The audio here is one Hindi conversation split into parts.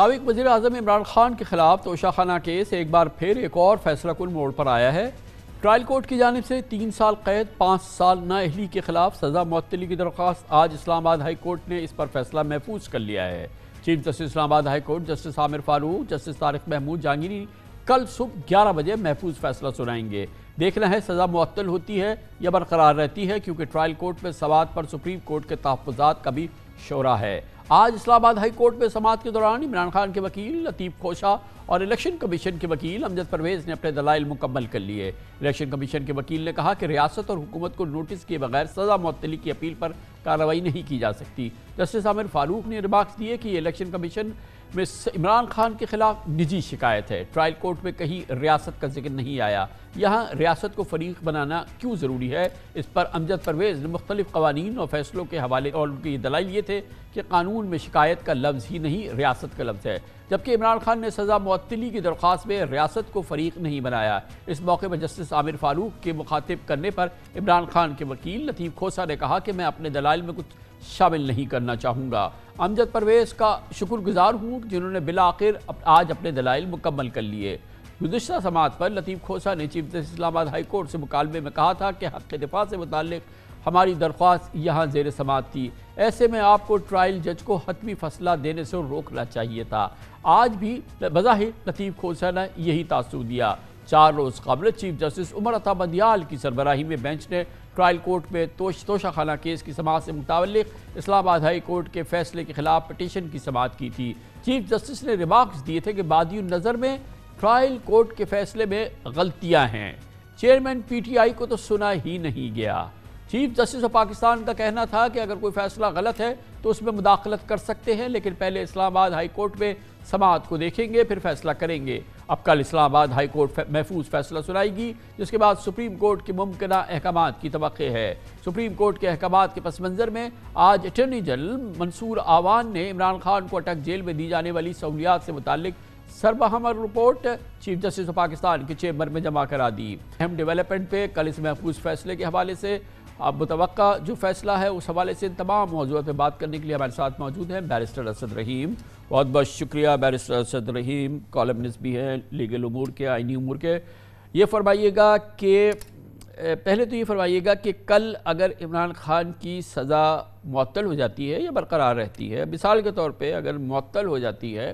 सबक वजी अजम इमरान खान के खिलाफ तोशाखाना केस एक बार फिर एक और फैसला कुल मोड़ पर आया है ट्रायल कोर्ट की जानब से तीन साल कैद पाँच साल नाअहली के खिलाफ सजा मअतली की दरख्वास्त आज इस्लामाबाद हाई कोर्ट ने इस पर फैसला महफूज कर लिया है chief justice Islamabad high court justice Aamir Farooq justice Tariq Mahmood Jahangiri कल सुबह ग्यारह बजे महफूज फैसला सुनाएंगे देखना है सज़ा मअतल होती है या बरकरार रहती है क्योंकि ट्रायल कोर्ट में सवाल पर सुप्रीम कोर्ट के तहफात का भी शोरा है आज इस्लामाबाद हाई कोर्ट में समात के दौरान इमरान खान के वकील लतीफ़ खोशा और इलेक्शन कमीशन के वकील अमजद परवेज़ ने अपने दलाइल मुकम्मल कर लिए इलेक्शन कमीशन के वकील ने कहा कि रियासत और हुकूमत को नोटिस किए बगैर सज़ा मतली की अपील पर कार्रवाई नहीं की जा सकती जस्टिस आमिर फारूक ने रिमार्क दिए कि इलेक्शन कमीशन में इमरान खान के खिलाफ निजी शिकायत है ट्रायल कोर्ट में कहीं रियासत का जिक्र नहीं आया यहाँ रियासत को फरीक बनाना क्यों ज़रूरी है इस पर अमजद परवेज़ ने मुख्तलिफ कवानीन और फैसलों के हवाले और उनके दलाई ये थे कि कानून में शिकायत का लफ्ज़ ही नहीं रियासत का लफ्ज़ है जबकि इमरान खान ने सज़ा मअतली की दरख्वास्त में रियासत को फरीक नहीं बनाया इस मौके पर जस्टिस आमिर फारूक के मुखातिब करने पर इमरान खान के वकील लतीफ़ खोसा ने कहा कि मैं अपने दलाल में कुछ शामिल नहीं करना चाहूँगा अमजद परवेज़ का शुक्रगुजार हूँ जिन्होंने बिल आखिर आज अपने दलाइल मुकम्मल कर लिए गुजशत समात पर लतीफ़ खोसा ने chief justice Islamabad high court से मुकालमे में कहा था कि हक़ दिफा से मुतल हमारी दरख्वास्त यहाँ जेर समात थी ऐसे में आपको ट्रायल जज को हतमी फसला देने से रोकना चाहिए था आज भी बज़ाहिर लतीफ़ खोसा ने यही तासुर दिया चार रोज़ कबल चीफ जस्टिस उमर अता बदियाल की सरबराही में बेंच ने ट्रायल कोर्ट में तोश तोशा खाना केस की समात से मुतल इस्लामाबाद हाई कोर्ट के फैसले के खिलाफ पटिशन की समात की थी चीफ जस्टिस ने रिमार्क्स दिए थे कि बादी नज़र में ट्रायल कोर्ट के फैसले में गलतियाँ हैं चेयरमैन पी टी आई को तो सुना ही नहीं गया चीफ जस्टिस ऑफ पाकिस्तान का कहना था कि अगर कोई फैसला गलत है तो उसमें मुदाखलत कर सकते हैं लेकिन पहले इस्लामाबाद हाई कोर्ट में समात को देखेंगे फिर फैसला करेंगे अब कल इस्लामाबाद हाई कोर्ट महफूज फैसला सुनाएगी जिसके बाद सुप्रीम कोर्ट के मुमकिन अहकाम की तो है सुप्रीम कोर्ट के अहकाम के पस मंज़र में आज अटर्नी जनरल मंसूर आवान ने इमरान खान को अटक जेल में दी जाने वाली सहूलियात से मुतक सरबहमर report chief justice of Pakistan के चेम्बर में जमा करा दी अहम डेवलपमेंट पे कल इस महफूज फैसले के हवाले से अब मुतव जो फैसला है उस हवाले से इन तमाम मौजूद पर बात करने के लिए हमारे साथ मौजूद हैं बैरिस्टर असद रहीम बहुत बहुत शुक्रिया बैरिस्टर असद रहीम कॉलमनिस्ट भी हैं लीगल उमूर के आइनी उमूर के ये फरमाइएगा कि पहले तो ये फरमाइएगा कि कल अगर इमरान खान की सज़ा मअतल हो जाती है या बरकरार रहती है मिसाल के तौर पर अगर मअतल हो जाती है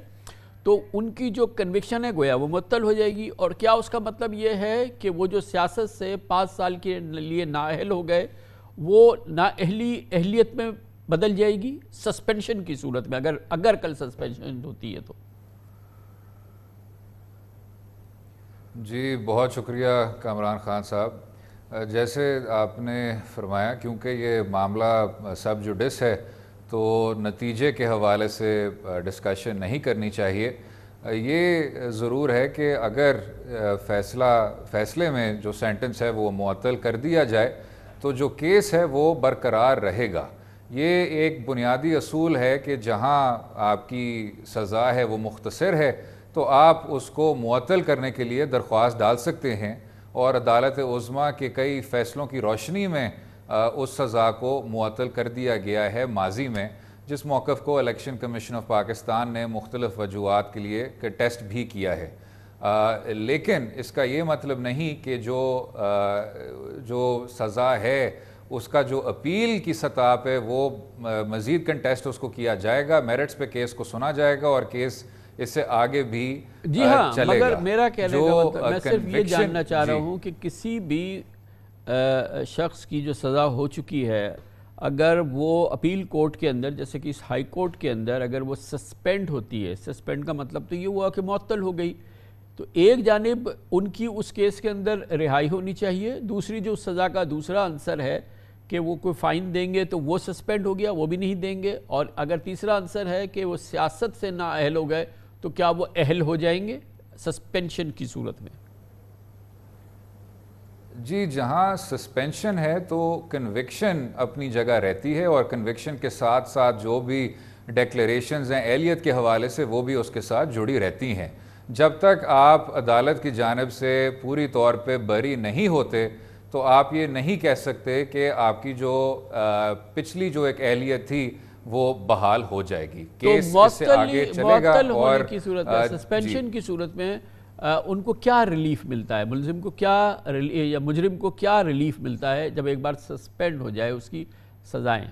तो उनकी जो कन्विक्शन है गोया वो मुतल हो जाएगी और क्या उसका मतलब ये है कि वो जो सियासत से पाँच साल के लिए नाअहल हो गए वो नाअहली अहलियत में बदल जाएगी सस्पेंशन की सूरत में अगर अगर कल सस्पेंशन होती है तो जी बहुत शुक्रिया कामरान खान साहब जैसे आपने फरमाया क्योंकि ये मामला सब जुडिस है तो नतीजे के हवाले से डिस्कशन नहीं करनी चाहिए ये ज़रूर है कि अगर फैसला फैसले में जो सेंटेंस है वो मअतल कर दिया जाए तो जो केस है वो बरकरार रहेगा ये एक बुनियादी असूल है कि जहाँ आपकी सज़ा है वो मुख्तसर है तो आप उसको मअतल करने के लिए दरख्वास्त डाल सकते हैं और अदालत उज़मा के कई फ़ैसलों की रोशनी में उस सज़ा को मअतल कर दिया गया है माजी में जिस मौक़ को इलेक्शन कमीशन ऑफ पाकिस्तान ने मुख्तलिफ वजूहत के लिए टेस्ट भी किया है आ, लेकिन इसका ये मतलब नहीं कि जो आ, जो सज़ा है उसका जो अपील की सतह पर वो मज़ीद कंटेस्ट उसको किया जाएगा मेरिट्स पे केस को सुना जाएगा और केस इससे आगे भी जी हाँ चलेगा। मगर मेरा कहने का मतलब मैं सिर्फ ये जानना चाह रहा हूँ कि किसी भी शख्स की जो सज़ा हो चुकी है अगर वो अपील कोर्ट के अंदर जैसे कि इस हाई कोर्ट के अंदर अगर वो सस्पेंड होती है सस्पेंड का मतलब तो ये हुआ कि मअतल हो गई तो एक जानब उनकी उस केस के अंदर रिहाई होनी चाहिए दूसरी जो सज़ा का दूसरा आंसर है कि वो कोई फ़ाइन देंगे तो वो सस्पेंड हो गया वो भी नहीं देंगे और अगर तीसरा आंसर है कि वो सियासत से ना अहल हो गए तो क्या वो अहल हो जाएंगे सस्पेंशन की सूरत में जी जहां सस्पेंशन है तो कन्विक्शन अपनी जगह रहती है और कन्विक्शन के साथ साथ जो भी डेक्लेशन हैं एहलीत के हवाले से वो भी उसके साथ जुड़ी रहती हैं जब तक आप अदालत की जानब से पूरी तौर पे बरी नहीं होते तो आप ये नहीं कह सकते कि आपकी जो पिछली जो एक एहलियत थी वो बहाल हो जाएगी तो केस तो आगे चलेगा और सस्पेंशन की सूरत में उनको क्या रिलीफ मिलता है मुलिम को क्या या मुजरिम को क्या रिलीफ मिलता है जब एक बार सस्पेंड हो जाए उसकी सज़ाएँ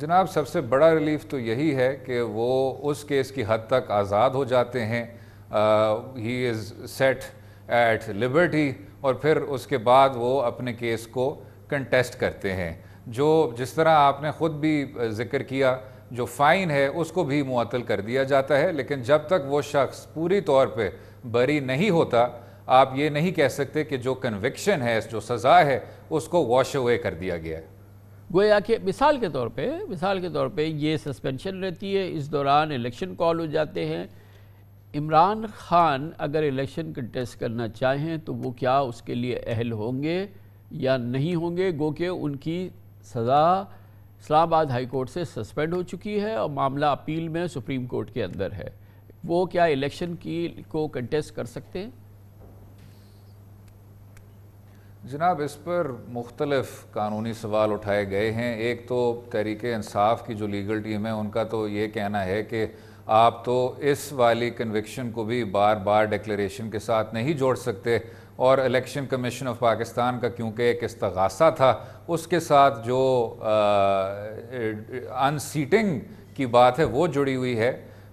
जनाब सबसे बड़ा रिलीफ तो यही है कि वो उस केस की हद तक आज़ाद हो जाते हैं he is set at liberty और फिर उसके बाद वो अपने केस को कंटेस्ट करते हैं जो जिस तरह आपने ख़ुद भी ज़िक्र किया जो फ़ाइन है उसको भी मुअतल कर दिया जाता है लेकिन जब तक वो शख्स पूरी तौर पर बरी नहीं होता आप ये नहीं कह सकते कि जो कन्विक्शन है जो सज़ा है उसको वॉश अवे कर दिया गया है गोया कि मिसाल के तौर पे मिसाल के तौर पे ये सस्पेंशन रहती है इस दौरान इलेक्शन कॉल हो जाते हैं इमरान खान अगर इलेक्शन कंटेस्ट करना चाहें तो वो क्या उसके लिए अहल होंगे या नहीं होंगे गो के उनकी सज़ा इस्लामाबाद हाई कोर्ट से सस्पेंड हो चुकी है और मामला अपील में सुप्रीम कोर्ट के अंदर है वो क्या इलेक्शन की को कंटेस्ट कर सकते हैं जनाब इस पर मुख्तलफ कानूनी सवाल उठाए गए हैं एक तो तहरीक इंसाफ की जो लीगल टीम है उनका तो ये कहना है कि आप तो इस वाली कन्विक्शन को भी बार बार डिक्लेरेशन के साथ नहीं जोड़ सकते और इलेक्शन कमीशन ऑफ पाकिस्तान का क्योंकि एक इस्तगासा था उसके साथ जो अनसीटिंग की बात है वो जुड़ी हुई है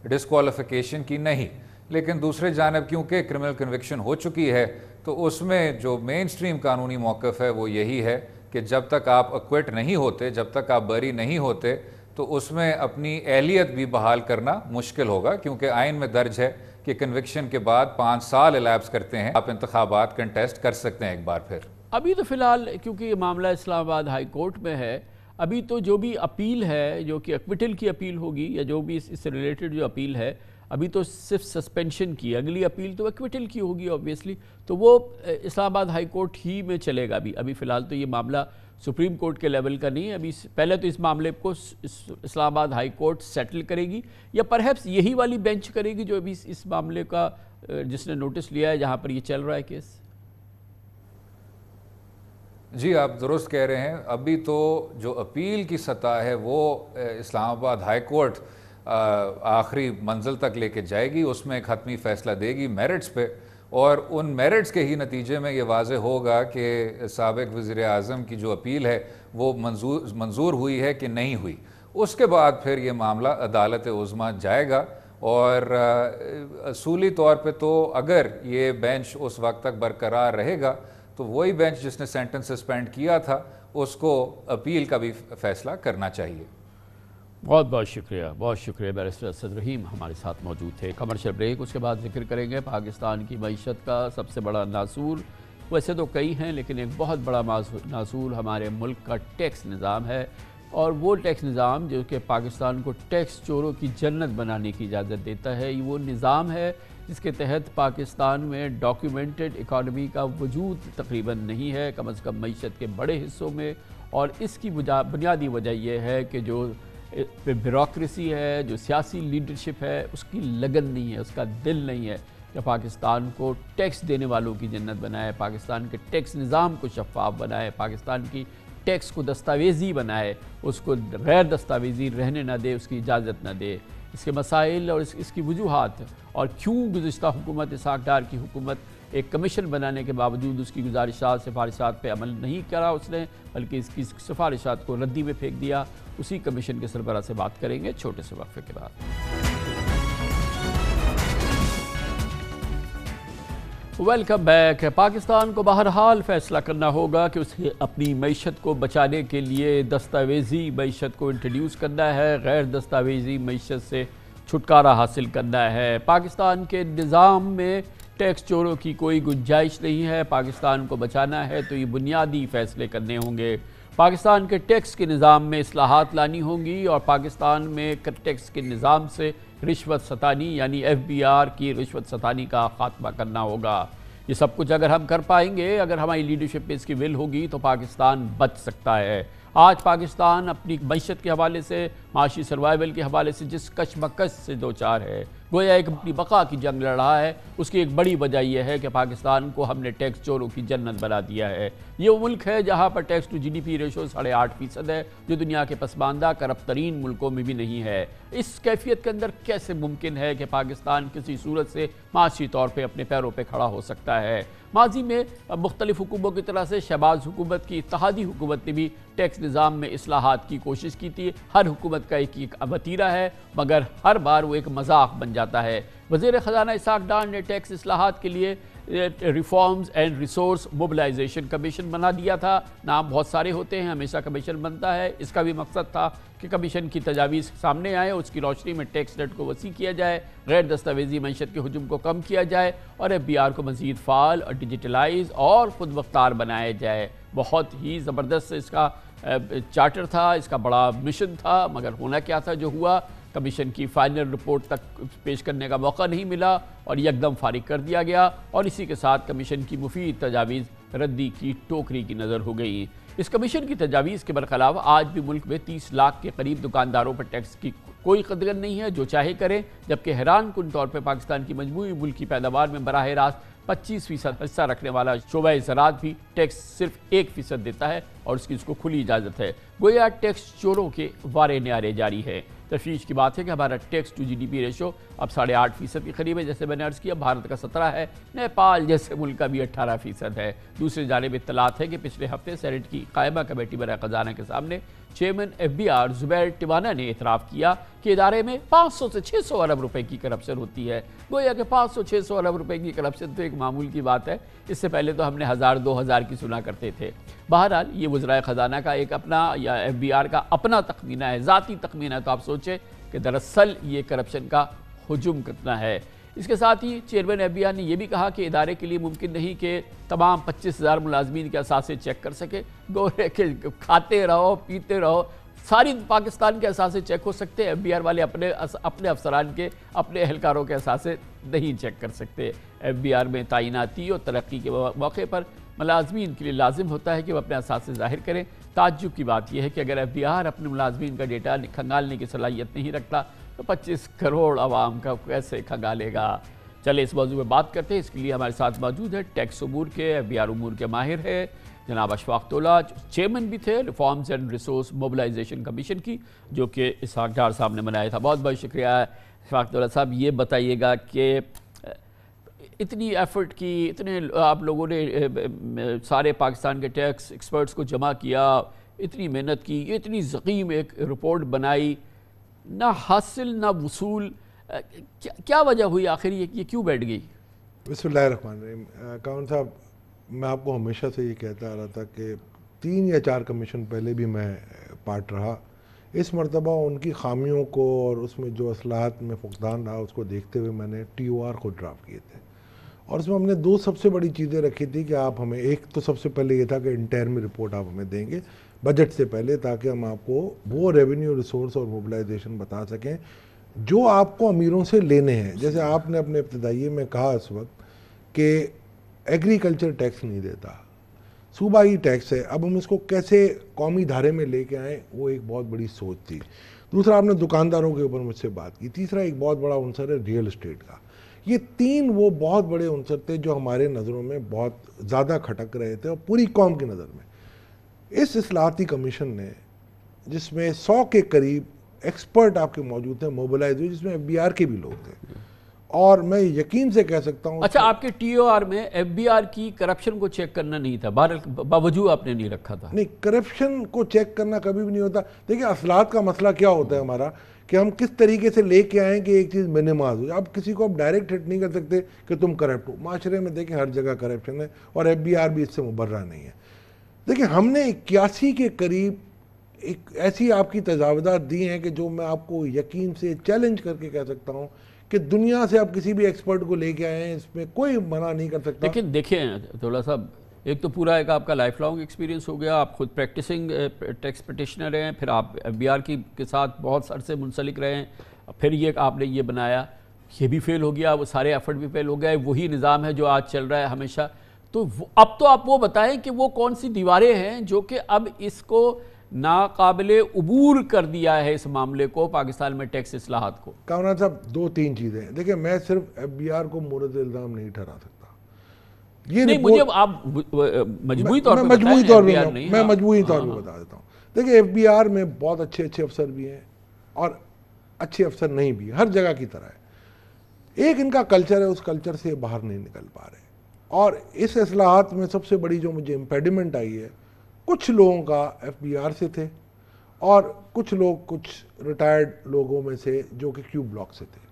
डिसकॉलिफिकेशन की नहीं लेकिन दूसरे जानब क्योंकि क्रिमिनल कन्विक्शन हो चुकी है तो उसमें जो मेन स्ट्रीम कानूनी मौक़ है वो यही है कि जब तक आप अक्विट नहीं होते जब तक आप बरी नहीं होते तो उसमें अपनी एहलियत भी बहाल करना मुश्किल होगा क्योंकि आइन में दर्ज है कि कन्विक्शन के बाद पाँच साल एलैप्स करते हैं आप इंतबात कंटेस्ट कर सकते हैं एक बार फिर अभी तो फ़िलहाल क्योंकि ये मामला इस्लामाबाद हाई कोर्ट में है अभी तो जो भी अपील है जो कि एक्विटल की अपील होगी या जो भी इससे रिलेटेड जो अपील है अभी तो सिर्फ सस्पेंशन की अगली अपील तो एक्विटल की होगी ऑब्वियसली तो वो इस्लामाबाद हाई कोर्ट ही में चलेगा अभी अभी फ़िलहाल तो ये मामला सुप्रीम कोर्ट के लेवल का नहीं है अभी पहले तो इस मामले को इस्लामाबाद हाई कोर्ट सेटल करेगी या परहैप्स यही वाली बेंच करेगी जो अभी इस मामले का जिसने नोटिस लिया है जहाँ पर ये चल रहा है केस जी आप दुरुस्त कह रहे हैं अभी तो जो अपील की सतह है वो इस्लामाबाद हाई कोर्ट आखिरी मंजिल तक लेके जाएगी उसमें एक हतमी फैसला देगी मेरिट्स पर और उन मेरिट्स के ही नतीजे में ये वाज होगा कि सबक वज़ी अजम की जो अपील है वो मंजूर मंजूर हुई है कि नहीं हुई उसके बाद फिर ये मामला अदालत उज़मा जाएगा और असूली तौर पे तो अगर ये बेंच उस वक्त तक बरकरार रहेगा तो वही बेंच जिसने सेंटेंस सस्पेंड किया था उसको अपील का भी फैसला करना चाहिए बहुत बहुत शुक्रिया बहुत शुक्रिया बैरिस्टर असद रहीम हमारे साथ मौजूद थे कमर्शियल ब्रेक उसके बाद जिक्र करेंगे पाकिस्तान की मीशत का सबसे बड़ा नासूर वैसे तो कई हैं लेकिन एक बहुत बड़ा नासूर हमारे मुल्क का टैक्स निज़ाम है और वो टैक्स निज़ाम जो कि पाकिस्तान को टैक्स चोरों की जन्नत बनाने की इजाज़त देता है ये वो निज़ाम है जिसके तहत पाकिस्तान में डॉक्यूमेंटेड इकानमी का वजूद तकरीबन नहीं है कम अज़ कम मीशत के बड़े हिस्सों में और इसकी बुनियादी वजह यह है कि जो ब्यूरोसी है जो सियासी लीडरशिप है उसकी लगन नहीं है उसका दिल नहीं है या पाकिस्तान को टैक्स देने वालों की जन्नत बनाए पाकिस्तान के टैक्स निज़ाम को शफाफ बनाए पाकिस्तान की टैक्स को दस्तावेज़ी बनाए उसको गैर दस्तावेज़ी रहने ना दे उसकी इजाज़त ना दे इसके मसाइल और इस, इसकी वजूहत और क्यों गुज्त हुकूमत इसाक डार की हुकूमत एक कमीशन बनाने के बावजूद उसकी गुजारिशा सिफारिशात पर अमल नहीं करा उसने बल्कि इसकी सिफारिशात को रद्दी में फेंक दिया उसी कमीशन के सरबरा से बात करेंगे छोटे से वक्फे के बाद वेलकम बैक पाकिस्तान को बहरहाल फैसला करना होगा कि उसे अपनी मीशत को बचाने के लिए दस्तावेजी मीशत को इंट्रोड्यूस करना है गैर दस्तावेजी मीशत से छुटकारा हासिल करना है पाकिस्तान के निज़ाम में टैक्स चोरों की कोई गुंजाइश नहीं है पाकिस्तान को बचाना है तो ये बुनियादी फैसले करने होंगे पाकिस्तान के टैक्स के निज़ाम में असलाहत लानी होंगी और पाकिस्तान में टैक्स के निज़ाम से रिश्वत सतानी यानी एफ बी आर की रिश्वत सतानी का खात्मा करना होगा ये सब कुछ अगर हम कर पाएंगे अगर हमारी लीडरशिप में इसकी विल होगी तो पाकिस्तान बच सकता है आज पाकिस्तान अपनी मीशत के हवाले से माशी सर्वाइवल के हवाले से जिस कशमकश से दो चार है गोया एक अपनी बका की जंग लड़ रहा है उसकी एक बड़ी वजह यह है कि पाकिस्तान को हमने टैक्स चोरों की जन्नत बना दिया है ये वो मुल्क है जहाँ पर tax to G D P ratio साढ़े आठ फीसद है जो दुनिया के पसमानदा करप तरीन मुल्कों में भी नहीं है इस कैफियत के अंदर कैसे मुमकिन है कि पाकिस्तान किसी सूरत से माशी तौर पर अपने पैरों पर खड़ा हो सकता है माजी में मुख्तलिफ हुकूमों की तरह से शहबाज हुकूमत की इतिहादी हुकूमत ने भी टैक्स निज़ाम में असलाहत की कोशिश की थी हर हुकूमत का एक एक वतीरा है मगर हर बार वो एक मजाक बन जाता है वजीर ख़जाना इसाक डार ने टैक्स असलाहत के लिए reforms and resource mobilisation commission बना दिया था नाम बहुत सारे होते हैं हमेशा कमीशन बनता है इसका भी मकसद था कि कमीशन की तजावीज़ सामने आए उसकी रोशनी में टैक्स रेट को वसी किया जाए गैर दस्तावेजी मीशत के हजुम को कम किया जाए और एफ बी आर को मज़ीद फ़ाल और डिजिटलाइज और खुद मख्तार बनाया जाए बहुत ही ज़बरदस्त इसका चार्टर था इसका बड़ा मिशन था मगर होना क्या था जो हुआ कमीशन की फाइनल रिपोर्ट तक पेश करने का मौका नहीं मिला और यकदम फारिग कर दिया गया और इसी के साथ कमीशन की मुफीद तजावीज़ रद्दी की टोकरी की नज़र हो गई इस कमीशन की तजावीज़ के बरखिलाफ आज भी मुल्क में तीस लाख के करीब दुकानदारों पर टैक्स की कोई कदर नहीं है जो चाहे करें जबकि हैरान कन तौर पर पाकिस्तान की मजमू मुल्क की पैदावार में बरह रास्त पच्चीस फीसद हिस्सा रखने वाला शोबा ज़रात भी टैक्स सिर्फ एक फीसद देता है और उसकी उसको खुली इजाज़त है गोया टैक्स चोरों के वारे नारे जारी है तफीज की बात है कि हमारा टैक्स टू जीडीपी रेशो अब साढ़े आठ फीसद के करीब है जैसे मैंने अर्ज़ किया भारत का सत्रह है नेपाल जैसे मुल्क का भी अट्ठारह फीसद है दूसरी जानब इतलात है कि पिछले हफ्ते सेनेट की कायमा कमेटी बर ख़जाना के सामने चेयरमैन एफबीआर जुबैर टिवाना ने इतराफ किया कि इदारे में 500 से 600 अरब रुपए की करप्शन होती है गोया कि 500-600 अरब रुपए की करप्शन तो एक मामूल की बात है इससे पहले तो हमने हज़ार दो हज़ार की सुना करते थे बहरहाल ये वज्राय ख़जाना का एक अपना या एफ का अपना तखमीना है ज़ाती तखमीना तो आप सोचें कि दरअसल ये करप्शन का हजुम कितना है इसके साथ ही चेयरमैन एफ ने यह भी कहा कि इदारे के लिए मुमकिन नहीं कि तमाम पच्चीस हज़ार मुलाजमीन के असासे चेक कर सके गोरे के खाते रहो पीते रहो सारी पाकिस्तान के असासे चेक हो सकते हैं एफ वाले अपने अपने अफसरान के अपने एहलकारों के असासे नहीं चेक कर सकते एफ में तैनाती और तरक्की के मौके पर मुलाजमीन के लिए लाजिम होता है कि वह अपने असासे ज़ाहिर करें ताज्जुब की बात यह है कि अगर एफ अपने मुलाजमीन का डेटा खंगालने की सलाहियत नहीं रखता तो 25 करोड़ आवाम का कैसे खंगालेगा चले इस मौजू में बात करते हैं इसके लिए हमारे साथ मौजूद है टैक्स अमूर के एफ बी आर उमूर के माहिर है जनाब तोला चेयरमैन भी थे reforms and resource mobilisation commission की जो कि इसहाक डार साहब ने मनाया था बहुत बहुत शुक्रिया अशफाक तोला साहब ये बताइएगा कि इतनी एफर्ट की इतने आप लोगों ने सारे पाकिस्तान के टैक्स एक्सपर्ट्स को जमा किया इतनी मेहनत की इतनी ज़कीम एक रिपोर्ट बनाई ना हासिल ना वसूल क्या, क्या वजह हुई आखिर ये, ये क्यों बैठ गई बसमान कौन साहब मैं आपको हमेशा से ये कहता आ रहा था कि तीन या चार कमीशन पहले भी मैं पार्ट रहा इस मरतबा उनकी खामियों को और उसमें जो असलाहत में फुकदान रहा उसको देखते हुए मैंने टी ओ आर को ड्राफ्ट किए थे और उसमें हमने दो सबसे बड़ी चीज़ें रखी थी कि आप हमें एक तो सबसे पहले ये था कि इंटरमी रिपोर्ट आप हमें देंगे बजट से पहले ताकि हम आपको वो रेवेन्यू रिसोर्स और मोबिलाइजेशन बता सकें जो आपको अमीरों से लेने हैं जैसे आपने अपने इब्तदाइए में कहा इस वक्त कि एग्रीकल्चर टैक्स नहीं देता सूबाई टैक्स है अब हम इसको कैसे कौमी धारे में लेके आए वो एक बहुत बड़ी सोच थी दूसरा आपने दुकानदारों के ऊपर मुझसे बात की तीसरा एक बहुत बड़ा अनसर है रियल इस्टेट का ये तीन वो बहुत बड़े अनसर थे जो हमारे नज़रों में बहुत ज़्यादा खटक रहे थे और पूरी कौम की नज़र में इस असलाहती कमीशन ने जिसमें सौ के करीब एक्सपर्ट आपके मौजूद थे मोबिलाईज हुए जिसमें एफ बी आर के भी लोग थे और मैं यकीन से कह सकता हूँ अच्छा आपके टी ओ आर में एफ बी आर की करप्शन को चेक करना नहीं था बावजूद आपने नहीं रखा था नहीं करप्शन को चेक करना कभी भी नहीं होता देखिए असलात का मसला क्या होता है हमारा कि हम किस तरीके से लेके आए कि एक चीज़ मिनिमाज हो आप किसी को आप डायरेक्ट हिट नहीं कर सकते कि तुम करप्ट हो माशरे में देखें हर जगह करप्शन है और एफ बी आर भी इससे मुबर्रा नहीं है देखिए हमने इक्यासी के करीब एक ऐसी आपकी तजावज़ात दी हैं कि जो मैं आपको यकीन से चैलेंज करके कह सकता हूँ कि दुनिया से आप किसी भी एक्सपर्ट को लेके आए हैं इसमें कोई मना नहीं कर सकता लेकिन देखिए थोड़ा सा एक तो पूरा एक आपका लाइफ लॉन्ग एक्सपीरियंस हो गया आप खुद प्रैक्टिसिंग टैक्स पटिशनर हैं फिर आप आर की के साथ बहुत अरसे मुंसलिक रहे हैं फिर ये आपने ये बनाया ये भी फेल हो गया वो सारे एफर्ट भी फेल हो गए वही निज़ाम है जो आज चल रहा है हमेशा तो अब तो आप वो बताएं कि वो कौन सी दीवारें हैं जो कि अब इसको नाकबिल अबूर कर दिया है इस मामले को पाकिस्तान में टैक्स असलाहत को कामरान साहब दो तीन चीज़ें देखिए मैं सिर्फ एफ बी आर को मुरद इल्ज़ाम नहीं ठहरा सकता ये नहीं मुझे आप मजबूरी तौर पर हाँ। मजबूरी तौर पर मैं मजबूरी तौर पर बता देता हूँ देखिए एफ बी आर में बहुत अच्छे अच्छे अफसर भी हैं और अच्छे अफसर नहीं भी हर जगह की तरह है एक इनका कल्चर है उस कल्चर से बाहर नहीं निकल पा रहे और इस असलाहत में सबसे बड़ी जो मुझे इम्पेडिमेंट आई है कुछ लोगों का एफ बी आर से थे और कुछ लोग कुछ रिटायर्ड लोगों में से जो कि क्यू ब्लॉक से थे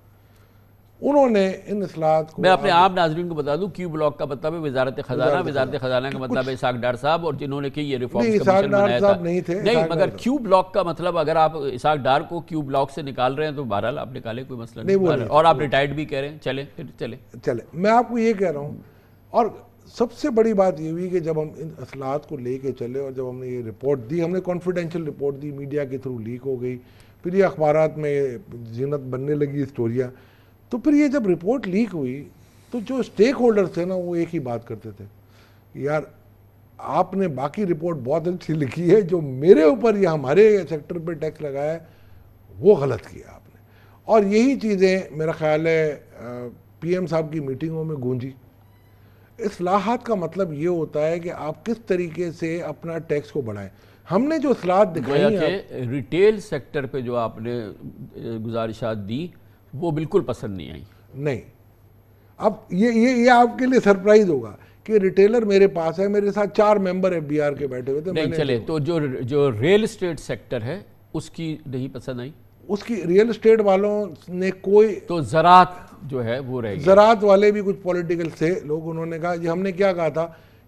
उन्होंने इन असलाहत को मैं अपने आप नाजरन को बता दूं क्यू ब्लॉक का मतलब वजारत खजाना वजारत खजाना का मतलब इसाक डार साहब और जिन्होंने कि ये रिफॉर्म नहीं थे नहीं मगर क्यू ब्लॉक का मतलब अगर आप इसाक डार को क्यू ब्लॉक से निकाल रहे हैं तो बहरहाल आप निकाले कोई मसला नहीं और आप रिटायर्ड भी कह रहे हैं चले फिर चले चले मैं आपको ये कह रहा हूँ और सबसे बड़ी बात ये हुई कि जब हम इन असलाहत को लेके चले और जब हमने ये रिपोर्ट दी हमने कॉन्फिडेंशियल रिपोर्ट दी मीडिया के थ्रू लीक हो गई फिर ये अखबार में जीनत बनने लगी स्टोरियाँ तो फिर ये जब रिपोर्ट लीक हुई तो जो स्टेक होल्डर थे ना वो एक ही बात करते थे यार आपने बाकी रिपोर्ट बहुत अच्छी लिखी है जो मेरे ऊपर या हमारे सेक्टर पे टैक्स लगाया है वो गलत किया आपने और यही चीज़ें मेरा ख्याल है पीएम साहब की मीटिंगों में गूंजी असलाहत का मतलब ये होता है कि आप किस तरीके से अपना टैक्स को बढ़ाएं हमने जो असलाहत दिखाई है रिटेल सेक्टर पे जो आपने गुजारिशात दी वो बिल्कुल पसंद नहीं आई नहीं अब ये ये ये आपके लिए सरप्राइज होगा कि रिटेलर मेरे पास है मेरे साथ चार मेंबर एफ के बैठे हुए थे नहीं चले तो जो जो रियल इस्टेट सेक्टर है उसकी नहीं पसंद आई उसकी रियल इस्टेट वालों ने कोई तो ज़रात जो है वो रहेगी ज़रात वाले भी कुछ पॉलिटिकल थे लोग उन्होंने कहा कि हमने क्या कहा था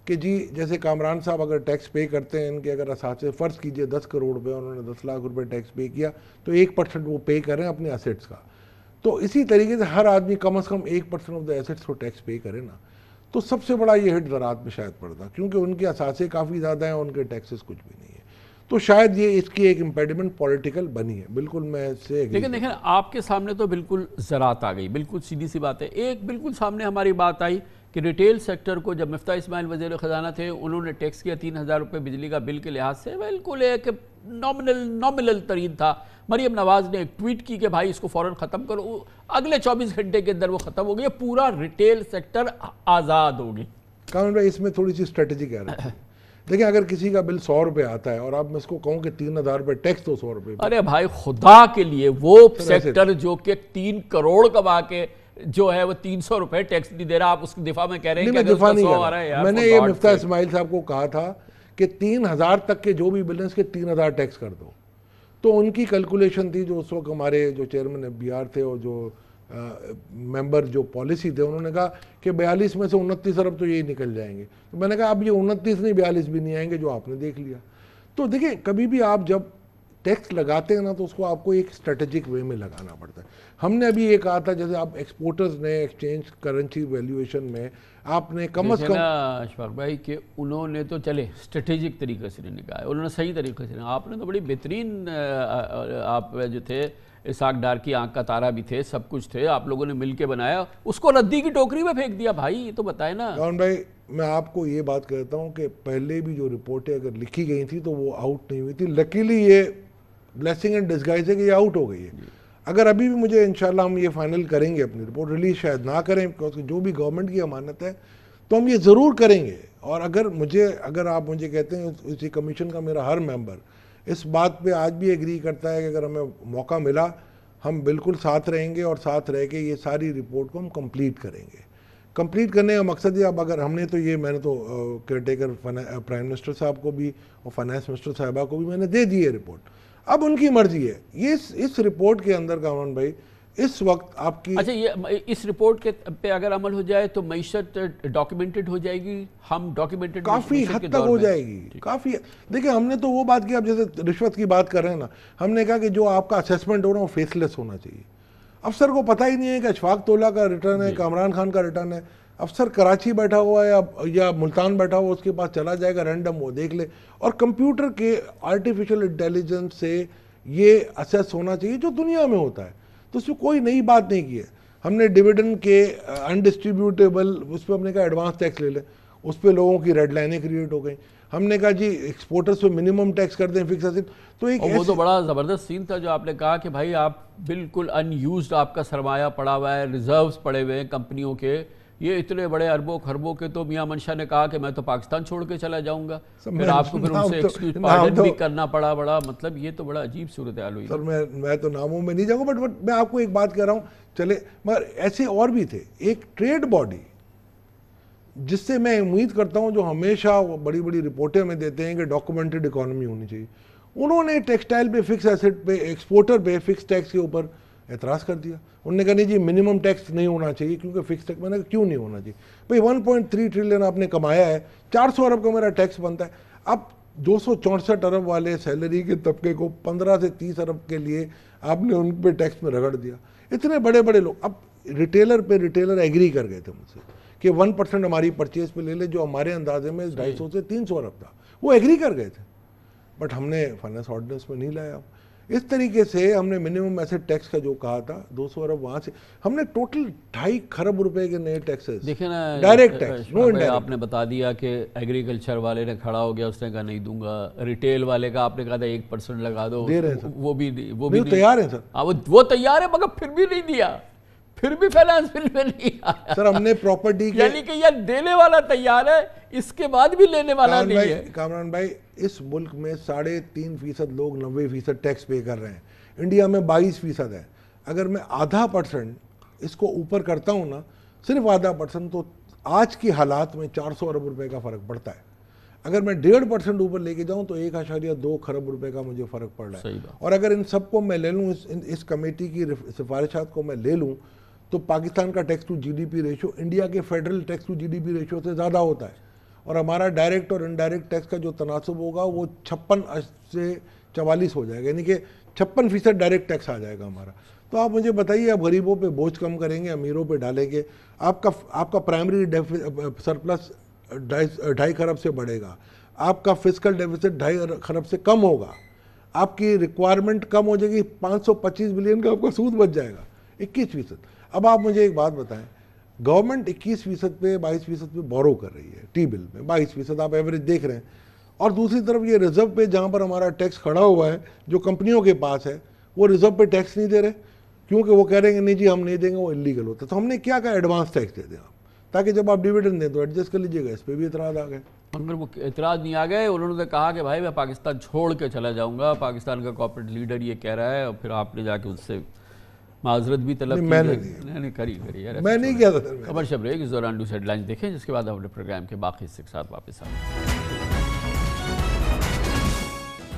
कि जी जैसे कामरान साहब अगर टैक्स पे करते हैं इनके अगर असाचे फ़र्ज़ कीजिए दस करोड़ रुपये उन्होंने दस लाख रुपये टैक्स पे किया तो एक परसेंट वो पे करें अपने असेट्स का तो इसी तरीके से हर आदमी कम अज़ कम एक परसेंट ऑफ द एसेट्स को टैक्स पे करे ना तो सबसे बड़ा ये हिट ज़रात में शायद पड़ता क्योंकि उनके असासे काफ़ी ज़्यादा हैं उनके टैक्सेस कुछ भी नहीं है तो शायद ये इसकी एक इम्पेडिमेंट पॉलिटिकल बनी है बिल्कुल मैं इससे लेकिन देखें आपके सामने तो बिल्कुल ज़रात आ गई बिल्कुल सीधी सी बात है एक बिल्कुल सामने हमारी बात आई कि रिटेल सेक्टर को जब मफ्ता इसमाइल वजीर ख़जाना थे उन्होंने टैक्स किया तीन हज़ार रुपये बिजली का बिल के लिहाज से बिल्कुल एक नॉमिनल नॉमिनल तरीन था मरीम नवाज़ ने एक ट्वीट की कि भाई इसको फ़ौर ख़त्म करो अगले चौबीस घंटे के अंदर वो ख़त्म हो गया पूरा रिटेल सेक्टर आज़ाद हो गया इसमें थोड़ी सी स्ट्रेटेजी कह रहे हैं देखिए अगर किसी का बिल सौ रुपए आता है और आप मैं इसको कहूं कि तीन हज़ार रुपए टैक्स दो तो सौ रुपए अरे भाई खुदा के लिए वो सेक्टर जो कि तीन करोड़ कमा के जो है वो तीन सौ रुपए टैक्स नहीं दे रहा आप उसकी दिफा में कह रहे हैं दिफा नहीं आ रहा है मैंने ये मुफ्ता इसमाइल साहब को कहा था कि तीन हज़ार तक के जो भी बिल हैं तीन हज़ार टैक्स कर दो तो उनकी कैलकुलेशन थी जो उस वक्त हमारे जो चेयरमैन बी थे और जो मेंबर जो पॉलिसी थे उन्होंने कहा कि 42 में से उनतीस अरब तो यही निकल जाएंगे तो मैंने कहा अब ये उनतीस नहीं बयालीस भी नहीं आएंगे जो आपने देख लिया तो देखिए कभी भी आप जब टैक्स लगाते हैं ना तो उसको आपको एक स्ट्रेटेजिक वे में लगाना पड़ता है हमने अभी ये कहा था जैसे आप एक्सपोर्टर्स ने एक्सचेंज करेंसी वैल्यूएशन में आपने कम अज कम अशफाक भाई कि उन्होंने तो चले स्ट्रेटेजिक तरीके से नहीं कहा उन्होंने सही तरीके से आपने तो बड़ी बेहतरीन आप जो थे इसाक डार की आंख का तारा भी थे सब कुछ थे आप लोगों ने मिलके बनाया उसको रद्दी की टोकरी में फेंक दिया भाई ये तो बताए ना कौन भाई मैं आपको ये बात कहता हूँ कि पहले भी जो रिपोर्टें अगर लिखी गई थी तो वो आउट नहीं हुई थी लकीली ये ब्लेसिंग एंड डिस्गाइज है कि ये आउट हो गई है अगर अभी भी मुझे इन हम ये फाइनल करेंगे अपनी रिपोर्ट रिलीज शायद ना करें क्योंकि जो भी गवर्नमेंट की अमानत है तो हम ये ज़रूर करेंगे और अगर मुझे अगर आप मुझे कहते हैं इसी कमीशन का मेरा हर मेंबर इस बात पे आज भी एग्री करता है कि अगर हमें मौका मिला हम बिल्कुल साथ रहेंगे और साथ रह के ये सारी रिपोर्ट को हम कंप्लीट करेंगे कंप्लीट करने का मकसद ये अब अगर हमने तो ये मैंने तो केयर टेकर प्राइम मिनिस्टर साहब को भी और फाइनेंस मिनिस्टर साहबा को भी मैंने दे दी है रिपोर्ट अब उनकी मर्जी है ये इस, इस रिपोर्ट के अंदर कामरान भाई इस वक्त आपकी अच्छा ये इस रिपोर्ट के पे अगर अमल हो जाए तो मीशत डॉक्यूमेंटेड हो जाएगी हम डॉक्यूमेंटेड काफ़ी हद तक हो जाएगी काफ़ी देखिए हमने तो वो बात की आप जैसे रिश्वत की बात कर रहे हैं ना हमने कहा कि जो आपका असेसमेंट हो रहा है वो फेसलेस होना चाहिए अफसर को पता ही नहीं है कि अशफाक तोला का रिटर्न है कामरान खान का रिटर्न है अफसर कराची बैठा हुआ या या मुल्तान बैठा हुआ उसके पास चला जाएगा रैंडम वो देख ले और कंप्यूटर के आर्टिफिशियल इंटेलिजेंस से ये असेस होना चाहिए जो दुनिया में होता है तो उसमें कोई नई बात नहीं की है हमने डिविडेंड के अनडिस्ट्रीब्यूटेबल uh, उस पर हमने कहा एडवांस टैक्स ले लें उस पर लोगों की रेड लाइनें क्रिएट हो गई हमने कहा जी एक्सपोर्टर्स पे मिनिमम टैक्स कर दें फिक्स असिट तो एक वो तो बड़ा ज़बरदस्त सीन था जो आपने कहा कि भाई आप बिल्कुल अनयूज आपका सरमाया पड़ा हुआ है रिजर्व्स पड़े हुए हैं कंपनियों के ये इतने बड़े अरबों खरबों के तो मियाँ मनशा ने कहा कि मैं तो पाकिस्तान छोड़ के चला जाऊंगा फिर आपको फिर उनसे तो- तो- भी करना पड़ा बड़ा मतलब ये तो बड़ा अजीब सूरत हाल हुई सर मैं मैं तो नामों में नहीं जाऊंगा बट, मैं आपको एक बात कह रहा हूँ चले मगर ऐसे और भी थे एक ट्रेड बॉडी जिससे मैं उम्मीद करता हूँ जो हमेशा बड़ी बड़ी रिपोर्टें में देते हैं कि डॉक्यूमेंटेड इकोनॉमी होनी चाहिए उन्होंने टेक्सटाइल पे फिक्स एसेट पे एक्सपोर्टर पे फिक्स टैक्स के ऊपर एतराज़ कर दिया उनने कहा नहीं जी मिनिमम टैक्स नहीं होना चाहिए क्योंकि फिक्स टैक्स मैंने कहा क्यों नहीं होना चाहिए भाई 1.3 ट्रिलियन आपने कमाया है 400 अरब का मेरा टैक्स बनता है अब दो अरब वाले सैलरी के तबके को 15 से 30 अरब के लिए आपने उन पर टैक्स में रगड़ दिया इतने बड़े बड़े लोग अब रिटेलर पे रिटेलर एग्री कर गए थे मुझसे कि वन परसेंट हमारी परचेज पे ले ले जो हमारे अंदाजे में ढाई सौ से तीन सौ अरब था वो एग्री कर गए थे बट हमने फाइनेंस ऑर्डिनेंस में नहीं लाया इस तरीके से हमने मिनिमम एसेट टैक्स का जो कहा था 200 अरब वहां से हमने टोटल ढाई खरब रुपए के नए टैक्सेस देखे ना डायरेक्ट टैक्स नो आपने बता दिया कि एग्रीकल्चर वाले ने खड़ा हो गया उसने कहा नहीं दूंगा रिटेल वाले का आपने कहा था एक परसेंट लगा दो दे रहे वो भी वो भी तैयार है सर हाँ, वो तैयार है मगर फिर भी नहीं दिया फिर भी फाइनेंस बिल में नहीं आया सर हमने प्रॉपर्टी यानी कि यार देने वाला तैयार है इसके बाद भी लेने वाला नहीं है कामरान भाई इस मुल्क में साढ़े तीन फीसद लोग नब्बे फीसद टैक्स पे कर रहे हैं इंडिया में बाईस फीसद है अगर मैं आधा परसेंट इसको ऊपर करता हूँ ना सिर्फ आधा परसेंट तो आज की हालात में चार अरब रुपये का फ़र्क पड़ता है अगर मैं डेढ़ परसेंट ऊपर लेके जाऊं तो एक आशारिया दो खरब रुपए का मुझे फ़र्क पड़ रहा है और अगर इन सबको मैं ले लूं इस, इस कमेटी की सिफारिशात को मैं ले लूं तो पाकिस्तान का tax to GDP ratio India के federal tax to GDP ratio से ज़्यादा होता है और हमारा डायरेक्ट और इनडायरेक्ट टैक्स का जो तनासब होगा वो छप्पन से चवालीस हो जाएगा यानी कि छप्पन फीसद डायरेक्ट टैक्स आ जाएगा हमारा तो आप मुझे बताइए आप गरीबों पे बोझ कम करेंगे अमीरों पे डालेंगे आपका आपका प्राइमरी सरप्लस ढाई खरब से बढ़ेगा आपका फिजिकल डेफिसिट ढाई खरब से कम होगा आपकी रिक्वायरमेंट कम हो जाएगी 525 बिलियन का आपका सूद बच जाएगा इक्कीस फीसद अब आप मुझे एक बात बताएं गवर्नमेंट 21 फीसद पे 22 फीसद पे बोरो कर रही है टी बिल में 22 फीसद आप एवरेज देख रहे हैं और दूसरी तरफ ये रिजर्व पे जहाँ पर हमारा टैक्स खड़ा हुआ है जो कंपनियों के पास है वो रिजर्व पे टैक्स नहीं दे रहे क्योंकि वो कह रहे हैं नहीं जी हम नहीं देंगे वो इलीगल होता तो हमने क्या कहा एडवांस टैक्स दे दें आप ताकि जब आप डिविडेंड दें तो एडजस्ट कर लीजिएगा इस पर भी इतराज आ गए मगर वो इतराज नहीं आ गए उन्होंने तो कहा कि भाई मैं पाकिस्तान छोड़ के चला जाऊँगा पाकिस्तान का कॉपरेट लीडर ये कह रहा है और फिर आपने जाके उससे माजरत भी तलब नहीं, मैंने नहीं नहीं करी इस दौरान न्यूज हेडलाइन देखें जिसके बाद अपने प्रोग्राम के बाकी हिस्से के साथ वापस आए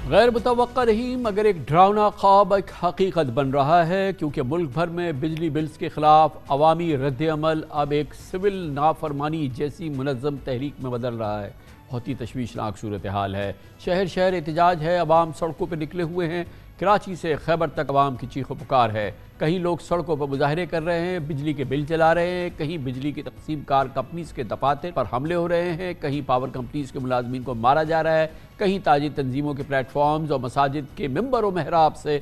गैर मुतव रही मगर एक ड्रावना ख्वाब एक हकीकत बन रहा है क्योंकि मुल्क भर में बिजली बिल्स के खिलाफ अवामी रद्दमल अब एक सिविल नाफरमानी जैसी मुनम तहरीक में बदल रहा है बहुत ही तशवीशनाक सूरत हाल है शहर शहर एहतजाज है अवाम सड़कों पर निकले हुए हैं कराची से खैबर तक आवाम की चीखों पुकार है कहीं लोग सड़कों पर मुजाहरे कर रहे हैं बिजली के बिल चला रहे हैं कहीं बिजली की तकसीम कार कंपनीज के दफातर पर हमले हो रहे हैं कहीं पावर कंपनीज के मुलाजमीन को मारा जा रहा है कहीं ताजी तंजीमों के प्लेटफॉर्म्स और मसाजिद के मंबर व महराब से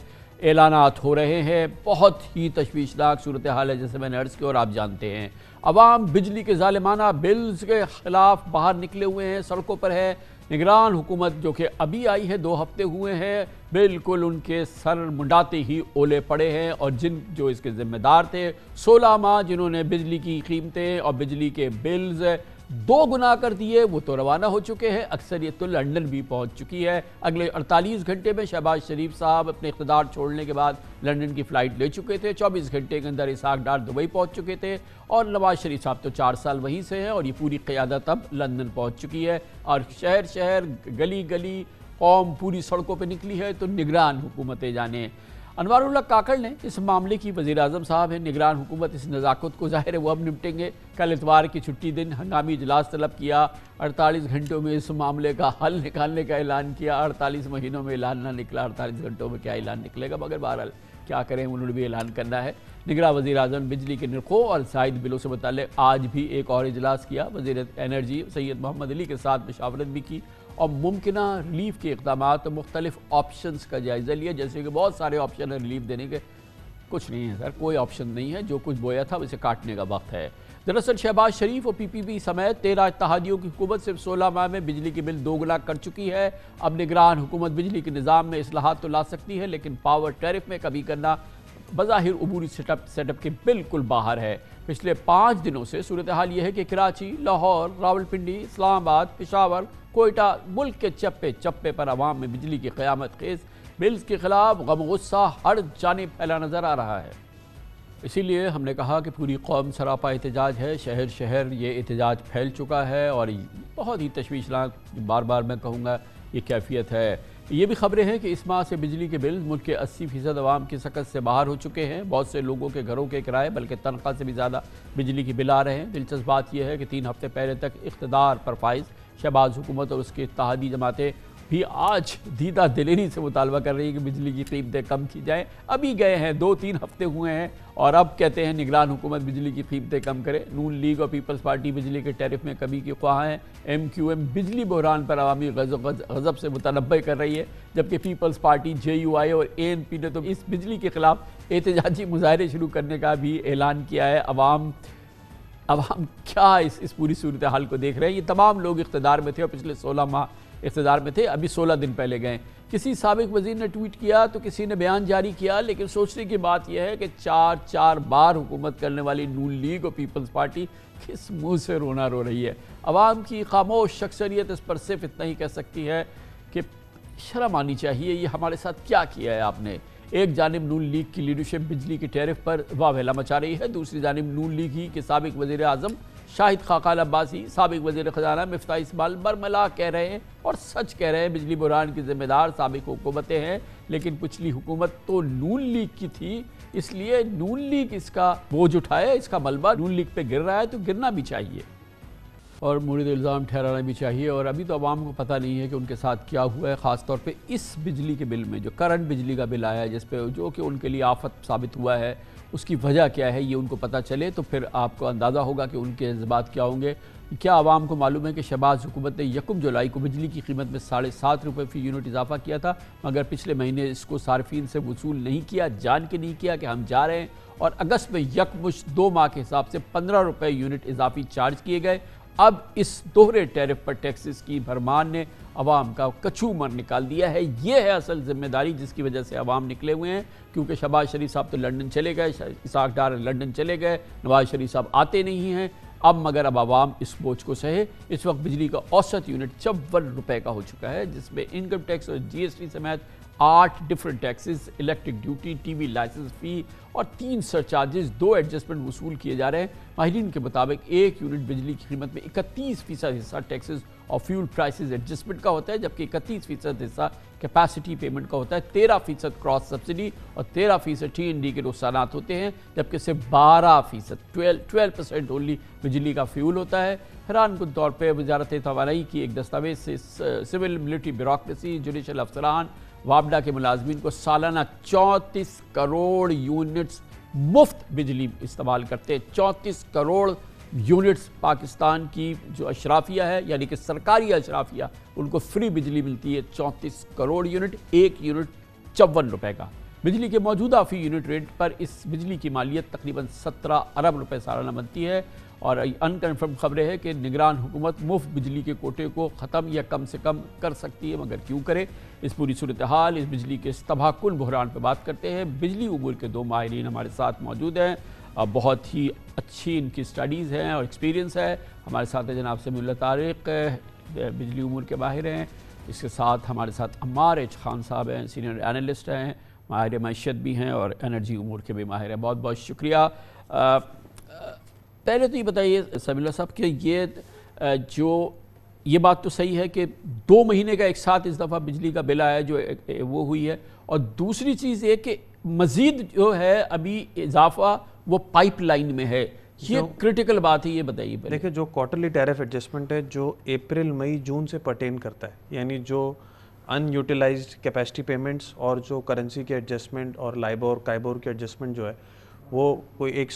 ऐलानात हो रहे हैं बहुत ही तशवीशनाक सूरत हाल है जैसे मैंने अर्ज़ की और आप जानते हैं अवाम बिजली के ालिमाना बिल्स के ख़िलाफ़ बाहर निकले हुए हैं सड़कों पर है निगरान हुकूमत जो कि अभी आई है दो हफ्ते हुए हैं बिल्कुल उनके सर मुंडाते ही ओले पड़े हैं और जिन जो इसके ज़िम्मेदार थे सोलह माह जिन्होंने बिजली की कीमतें और बिजली के बिल्स दो गुना कर दिए वो तो रवाना हो चुके हैं अक्सरियत तो लंदन भी पहुंच चुकी है अगले 48 घंटे में शहबाज शरीफ साहब अपने इकतदार छोड़ने के बाद लंदन की फ़्लाइट ले चुके थे 24 घंटे के अंदर इसाक डार दुबई पहुंच चुके थे और नवाज शरीफ साहब तो चार साल वहीं से हैं और ये पूरी क़्यादत अब लंदन पहुँच चुकी है और शहर शहर गली गली कौम पूरी सड़कों पर निकली है तो निगरान हुकूमतें जाने उल्ला काकड़ ने इस मामले की वजी अजम साहब है निगरान हुकूमत इस नज़ाकत को जाहिर है वह अब निपटेंगे कल इतवार की छुट्टी दिन हंगामी इजलास तलब किया अड़तालीस घंटों में इस मामले का हल निकालने का ऐलान किया अड़तालीस महीनों में ऐलान ना निकला अड़तालीस घंटों में क्या ऐलान निकलेगा मगर बहरहाल क्या करें उन्होंने भी ऐलान करना है निगरान वजी अजम बिजली के नरखों और शायद बिलों से मुतल आज भी एक और इजलास किया वजीर एनर्जी सैयद मोहम्मद अली के साथ मशावरत भी की और मुमकिन रिलीफ के इकदाम तो मुख्तलिफ ऑप्शन का जायज़ा लिया जैसे कि बहुत सारे ऑप्शन हैं रिलीफ देने के कुछ नहीं है सर कोई ऑप्शन नहीं है जो कुछ बोया था उसे काटने का वक्त है दरअसल शहबाज शरीफ और पी पी पी समेत तेरह इतहादियों की हुकूमत सिर्फ सोलह माह में बिजली की बिल दोगुना कर चुकी है अब निगरान हुकूमत बिजली के निज़ाम में असलाहत तो ला सकती है लेकिन पावर टैरिफ में कभी करना बज़ाहिर अबूरी सेटअप सेटअप के बिल्कुल बाहर है पिछले पाँच दिनों से सूरत हाल यह है कि कराची लाहौर रावलपिंडी इस्लामाबाद पिशावर कोयटा मुल्क के चप्पे चप्पे पर आवाम में बिजली की क़्यामत खेज बिल्स के खिलाफ गम गुस्सा हर जाने फैला नजर आ रहा है इसीलिए हमने कहा कि पूरी कौम सरापा एहतजाज है शहर शहर ये एहतजाज फैल चुका है और बहुत ही तशवीशनाक बार बार मैं कहूँगा ये कैफियत है ये भी खबरें हैं कि इस माह से बिजली के बिल मुल्क के 80 फीसद आवाम की सकत से बाहर हो चुके हैं बहुत से लोगों के घरों के किराए बल्कि तनख्वाह से भी ज़्यादा बिजली के बिल आ रहे हैं दिलचस्प बात यह है कि तीन हफ्ते पहले तक इकतदार पर फाइज शहबाज हुकूमत और उसकी इतिहादी जमातें भी आज दीदा दिलेरी से मुतालबा कर रही है कि बिजली की कीमतें कम की जाएँ अभी गए हैं दो तीन हफ्ते हुए हैं और अब कहते हैं निगरान हुकूमत बिजली की कीमतें कम करे नून लीग और पीपल्स पार्टी बिजली के टैरिफ में कमी की ख्वाह हैं एम क्यू एम बिजली बहरान पर अवामी गजब से मुतनबे कर रही है जबकि People's Party J U I और ए एन पी ने तो इस बिजली के खिलाफ एहतजाजी मुजाहरे शुरू करने का भी ऐलान किया है अवाम अब हम क्या इस इस पूरी सूरत हाल को देख रहे हैं ये तमाम लोग इकतदार में थे और पिछले सोलह माह इकतदार में थे अभी सोलह दिन पहले गए किसी सबक वजीर ने ट्वीट किया तो किसी ने बयान जारी किया लेकिन सोचने की बात यह है कि चार चार बार हुकूमत करने वाली नून लीग और पीपल्स पार्टी किस मुंह से रोना रो रही है आवाम की खामोश शख्सरियत इस पर सिर्फ इतना ही कह सकती है कि शर्म आनी चाहिए ये हमारे साथ क्या किया है आपने एक जानब नून लीग की लीडरशिप बिजली के टेरिफ पर वावेला मचा रही है दूसरी जानब नून लीग ही के सबक वजीर अजम शाहिद खाकाल अब्बासी सबक वजीर ख़जाना मफ्ता इसमाल बरमला कह रहे हैं और सच कह रहे हैं बिजली बुरान की जिम्मेदार सबक हुकूमतें हैं लेकिन पिछली हुकूमत तो नून लीग की थी इसलिए नून लीग इसका बोझ उठाए इसका मलबा नून लीग पर गिर रहा है तो गिरना भी चाहिए और मुरद इल्ज़ाम ठहराना भी चाहिए और अभी तो आवाम को पता नहीं है कि उनके साथ क्या हुआ है ख़ास तौर पर इस बिजली के बिल में जो करंट बिजली का बिल आया है जिस पर जो कि उनके लिए आफत साबित हुआ है उसकी वजह क्या है ये उनको पता चले तो फिर आपको अंदाज़ा होगा कि उनके जज्बात क्या होंगे क्या आवाम को मालूम है कि शहबाज हुकूमत ने यकम जुलाई को बिजली की कीमत में साढ़े सात रुपये फ़ी यूनिट इजाफा किया था मगर पिछले महीने इसको सार्फिन से वसूल नहीं किया जान के नहीं किया कि हम जा रहे हैं और अगस्त में यकमुश दो माह के हिसाब से पंद्रह रुपये यूनिट इजाफी चार्ज किए गए अब इस दोहरे टैरिफ पर टैक्सेस की भरमान ने आवाम का कछू मर निकाल दिया है ये है असल जिम्मेदारी जिसकी वजह से आवाम निकले हुए हैं क्योंकि शबाज शरीफ साहब तो लंदन चले गए इसाक डार लंदन चले गए नवाज शरीफ साहब आते नहीं हैं अब मगर अब आवाम इस बोझ को सहे इस वक्त बिजली का औसत यूनिट चौवन रुपए का हो चुका है जिसमें इनकम टैक्स और जीएसटी समेत आठ different taxes electric duty TV licence fee और तीन सरचार्जेस दो एडजस्टमेंट वसूल किए जा रहे हैं माहरीन के मुताबिक एक यूनिट बिजली की कीमत में इकतीस फ़ीसद हिस्सा टैक्सेस और फ्यूल प्राइसेस एडजस्टमेंट का होता है जबकि इकतीस फ़ीसद हिस्सा कैपेसिटी पेमेंट का होता है तेरह फ़ीसद क्रॉस सब्सिडी और तेरह फ़ीसद टी एन डी के नुकसान होते हैं जबकि सिर्फ बारह फ़ीसद ट्वेल्व ट्वेल्व परसेंट ओनली बिजली का फ्यूल होता है हैरान कन तौर पर वजारत तोानाई की एक दस्तावेज से सिविल मिलिट्री ब्यूरोसी जुडिशल अफसरान वापडा के मुलाजमीन को सालाना चौंतीस करोड़ यूनिट्स मुफ्त बिजली इस्तेमाल करते हैं चौंतीस करोड़ यूनिट्स पाकिस्तान की जो अशराफिया है यानी कि सरकारी अशराफिया उनको फ्री बिजली मिलती है चौंतीस करोड़ यूनिट एक यूनिट चौवन रुपये का बिजली के मौजूदा फी यूनिट रेट पर इस बिजली की मालियत तकरीबन सत्रह अरब रुपये सालाना बनती है और अनकन्फर्म खबरें हैं कि निगरान हुकूमत मुफ्त बिजली के कोटे को ख़त्म या कम से कम कर सकती है मगर क्यों करे इस पूरी सूरत हाल इस बिजली के इस तबाहकुन बहरान पर बात करते हैं बिजली उबूर के दो माहरीन हमारे साथ मौजूद हैं बहुत ही अच्छी इनकी स्टडीज़ हैं और एक्सपीरियंस है हमारे साथ जनाब जनाब समल्ला तारक बिजली उमूर के माहिर हैं इसके साथ हमारे साथ अमार एच खान साहब हैं सीनियर एनालिस्ट हैं माहिर मैशत भी हैं और एनर्जी उमूर के भी माहिर हैं बहुत बहुत शुक्रिया पहले तो ये बताइए सबीला साहब कि ये जो ये बात तो सही है कि दो महीने का एक साथ इस दफ़ा बिजली का बिल आया जो वो हुई है और दूसरी चीज़ ये कि मज़ीद जो है अभी इजाफा वो पाइपलाइन में है ये क्रिटिकल बात है ये बताइए देखिए जो क्वार्टरली टैरिफ एडजस्टमेंट है जो अप्रैल मई जून से पर्टेन करता है यानी जो अनयूटिलाइज्ड कैपेसिटी पेमेंट्स और जो करेंसी के एडजस्टमेंट और लाइबोर काइबोर के एडजस्टमेंट जो है वो कोई एक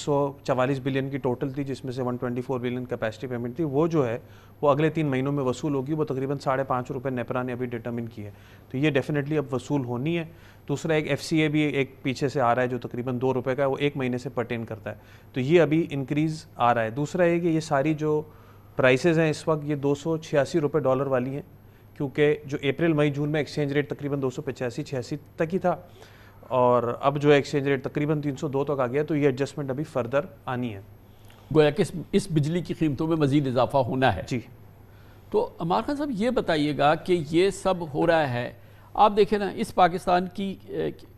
बिलियन की टोटल थी जिसमें से 124 बिलियन कैपेसिटी पेमेंट थी वो जो है वो अगले तीन महीनों में वसूल होगी वो तकरीबन साढ़े पाँच रुपये नेपरा ने अभी डिटर्मिन की है तो ये डेफिनेटली अब वसूल होनी है दूसरा एक एफ भी एक पीछे से आ रहा है जो तकरीबन दो रुपये का है वो एक महीने से पटेन करता है तो ये अभी इंक्रीज़ आ रहा है दूसरा है कि ये सारी जो प्राइसेज हैं इस वक्त ये दो सौ डॉलर वाली हैं क्योंकि जो अप्रैल मई जून में एक्सचेंज रेट तकरीबन दो सौ पचासी छियासी तक ही था और अब जो एक्सचेंज रेट तकरीबन 302 तक आ गया तो ये एडजस्टमेंट अभी फर्दर आनी है गोया कि इस, इस बिजली की कीमतों में मजीद इजाफा होना है जी तो अमार खान साहब ये बताइएगा कि ये सब हो रहा है आप देखें ना इस पाकिस्तान की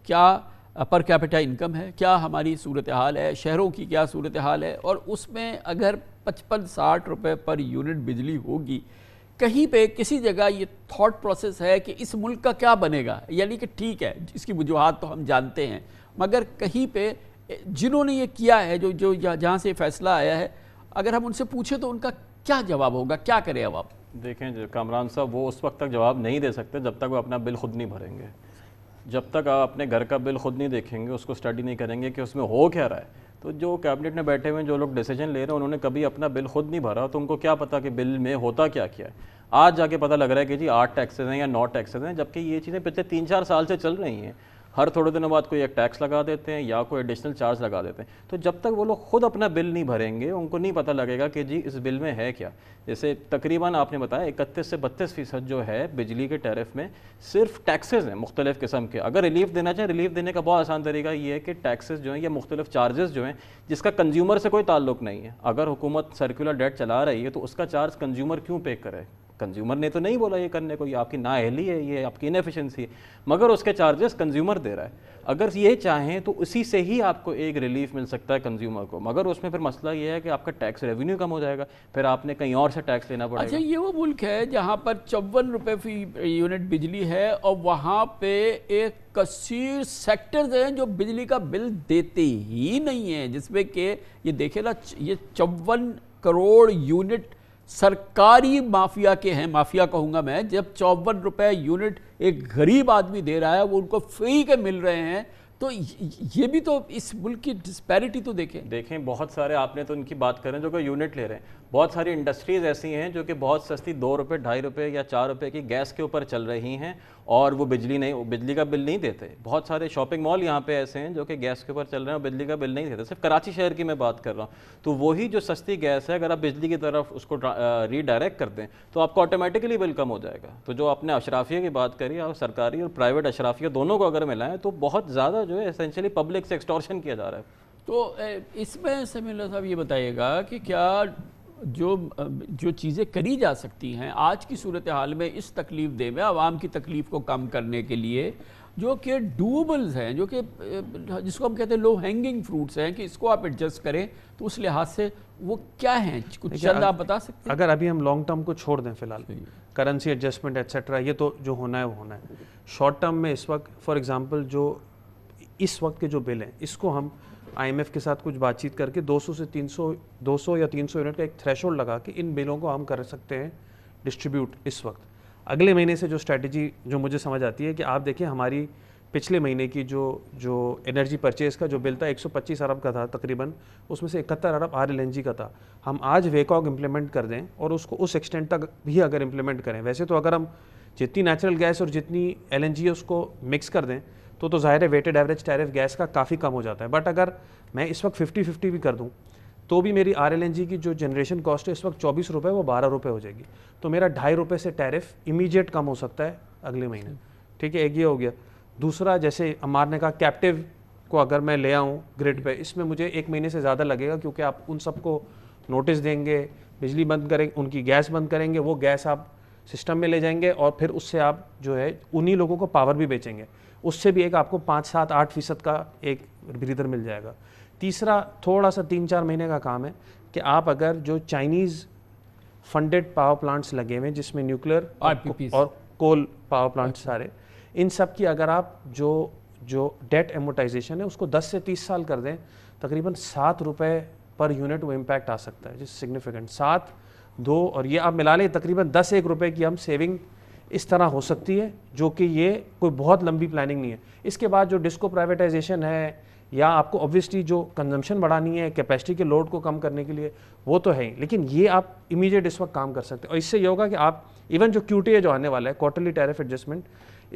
क्या पर कैपिटा इनकम है क्या हमारी सूरत हाल है शहरों की क्या सूरत हाल है और उसमें अगर पचपन साठ रुपये पर यूनिट बिजली होगी कहीं पे किसी जगह ये थॉट प्रोसेस है कि इस मुल्क का क्या बनेगा यानी कि ठीक है इसकी वजूहत तो हम जानते हैं मगर कहीं पे जिन्होंने ये किया है जो जो जहाँ से फैसला आया है अगर हम उनसे पूछें तो उनका क्या जवाब होगा क्या करें अब आप देखें कामरान साहब वो उस वक्त तक जवाब नहीं दे सकते जब तक वो अपना बिल खुद नहीं भरेंगे जब तक आप अपने घर का बिल खुद नहीं देखेंगे उसको स्टडी नहीं करेंगे कि उसमें हो क्या रहा है तो जो कैबिनेट में बैठे हुए हैं जो लोग डिसीजन ले रहे हैं उन्होंने कभी अपना बिल खुद नहीं भरा तो उनको क्या पता कि बिल में होता क्या क्या है आज जाके पता लग रहा है कि जी आठ टैक्सेज हैं या नौ टैक्सेज हैं जबकि ये चीज़ें पिछले तीन चार साल से चल रही हैं हर थोड़े दिनों बाद कोई एक टैक्स लगा देते हैं या कोई एडिशनल चार्ज लगा देते हैं तो जब तक वो लोग खुद अपना बिल नहीं भरेंगे उनको नहीं पता लगेगा कि जी इस बिल में है क्या जैसे तकरीबन आपने बताया इकतीस से बत्तीस फ़ीसद जो है बिजली के टैरिफ में सिर्फ टैक्सेज हैं मुख्तलिफ़ किस्म के अगर रिलीफ देना चाहें रिलीफ देने का बहुत आसान तरीका ये है कि टैक्सेज जो हैं या मुख्तलिफ चार्जेस जो हैं जिसका कंज्यूमर से कोई ताल्लुक नहीं है अगर हुकूमत सर्कुलर डेट चला रही है तो उसका चार्ज कंज्यूमर क्यों पे करे कंज्यूमर ने तो नहीं बोला ये करने को ये आपकी नाअहली है ये आपकी इनफिशेंसी है मगर उसके चार्जेस कंज्यूमर दे रहा है अगर ये चाहें तो उसी से ही आपको एक रिलीफ मिल सकता है कंज्यूमर को मगर उसमें फिर मसला ये है कि आपका टैक्स रेवेन्यू कम हो जाएगा फिर आपने कहीं और से टैक्स लेना पड़ेगा अच्छा ये वो मुल्क है जहाँ पर चौवन रुपये फी यूनिट बिजली है और वहाँ पर एक कसीर सेक्टर्स हैं जो बिजली का बिल देते ही नहीं है जिसमें कि ये देखे ना ये चौवन करोड़ यूनिट सरकारी माफिया के हैं माफिया कहूंगा मैं जब चौवन रुपए यूनिट एक गरीब आदमी दे रहा है वो उनको फ्री के मिल रहे हैं तो ये भी तो इस मुल्क की डिस्पैरिटी तो देखें देखें बहुत सारे आपने तो उनकी बात करें जो कि यूनिट ले रहे हैं बहुत सारी इंडस्ट्रीज़ ऐसी हैं जो कि बहुत सस्ती दो रुपये ढाई रुपये या चार रुपये की गैस के ऊपर चल रही हैं और वो बिजली नहीं बिजली का बिल नहीं देते बहुत सारे शॉपिंग मॉल यहाँ पे ऐसे हैं जो कि गैस के ऊपर चल रहे हैं और बिजली का बिल नहीं देते सिर्फ कराची शहर की मैं बात कर रहा हूँ तो वही जो सस्ती गैस है अगर आप बिजली की तरफ उसको रीडायरेक्ट कर दें तो आपको ऑटोमेटिकली बिल कम हो जाएगा तो जो आपने अशराफिया की बात करी और सरकारी और प्राइवेट अशराफिया दोनों को अगर मिलाएं तो बहुत ज़्यादा जो है इसेंशली पब्लिक से एक्सटॉर्शन किया जा रहा है तो इसमें समीला साहब ये बताइएगा कि क्या जो जो चीज़ें करी जा सकती हैं आज की सूरत हाल में इस तकलीफ़ दे में आवाम की तकलीफ़ को कम करने के लिए जो कि डूबल्स हैं जो कि जिसको हम कहते हैं लो हैंगिंग फ्रूट्स हैं कि इसको आप एडजस्ट करें तो उस लिहाज से वो क्या हैं कुछ चंद आप बता सकते हैं अगर अभी हम लॉन्ग टर्म को छोड़ दें फिलहाल करेंसी एडजस्टमेंट एक्सेट्रा ये तो जो होना है वो होना है शॉर्ट टर्म में इस वक्त फॉर एग्ज़ाम्पल जो इस वक्त के जो बिल हैं इसको हम आईएमएफ के साथ कुछ बातचीत करके 200 से 300 200 या 300 यूनिट का एक थ्रेश लगा के इन बिलों को हम कर सकते हैं डिस्ट्रीब्यूट इस वक्त अगले महीने से जो स्ट्रैटेजी जो मुझे समझ आती है कि आप देखिए हमारी पिछले महीने की जो जो एनर्जी परचेज़ का जो बिल था 125 अरब का था तकरीबन उसमें से इकहत्तर अरब आर का था हम आज वेकॉग इम्प्लीमेंट कर दें और उसको उस एक्सटेंड तक भी अगर इम्प्लीमेंट करें वैसे तो अगर हम जितनी नेचुरल गैस और जितनी एल उसको मिक्स कर दें तो तो ज़ाहिर है वेटेड एवरेज टैरिफ गैस का काफ़ी कम हो जाता है बट अगर मैं इस वक्त फिफ्टी फिफ्टी भी कर दूँ तो भी मेरी आर की जो जनरेशन कॉस्ट है इस वक्त चौबीस रुपये वो बारह रुपये हो जाएगी तो मेरा ढाई रुपये से टैरिफ इमीजिएट कम हो सकता है अगले महीने ठीक है एक ये हो गया दूसरा जैसे अमार ने कहा कैप्टिव को अगर मैं ले आऊँ ग्रिड पे इसमें मुझे एक महीने से ज़्यादा लगेगा क्योंकि आप उन सबको नोटिस देंगे बिजली बंद करें उनकी गैस बंद करेंगे वो गैस आप सिस्टम में ले जाएंगे और फिर उससे आप जो है उन्हीं लोगों को पावर भी बेचेंगे उससे भी एक आपको पाँच सात आठ फीसद का एक ब्रीदर मिल जाएगा तीसरा थोड़ा सा तीन चार महीने का काम है कि आप अगर जो चाइनीज़ फंडेड पावर प्लांट्स लगे हुए हैं जिसमें न्यूक्लियर और, कोल पावर प्लांट सारे इन सब की अगर आप जो जो डेट एमोटाइजेशन है उसको 10 से 30 साल कर दें तकरीबन सात रुपये पर यूनिट वो इम्पैक्ट आ सकता है जिस सिग्निफिकेंट सात दो और ये आप मिला लें तकरीबन दस एक रुपये की हम सेविंग इस तरह हो सकती है जो कि ये कोई बहुत लंबी प्लानिंग नहीं है इसके बाद जो डिस्को प्राइवेटाइजेशन है या आपको ऑब्वियसली जो कंजम्पशन बढ़ानी है कैपेसिटी के लोड को कम करने के लिए वो तो है ही लेकिन ये आप इमीडिएट इस वक्त काम कर सकते हैं और इससे ये होगा कि आप इवन जो क्यू जो आने वाला है क्वार्टरली टैरिफ एडजस्टमेंट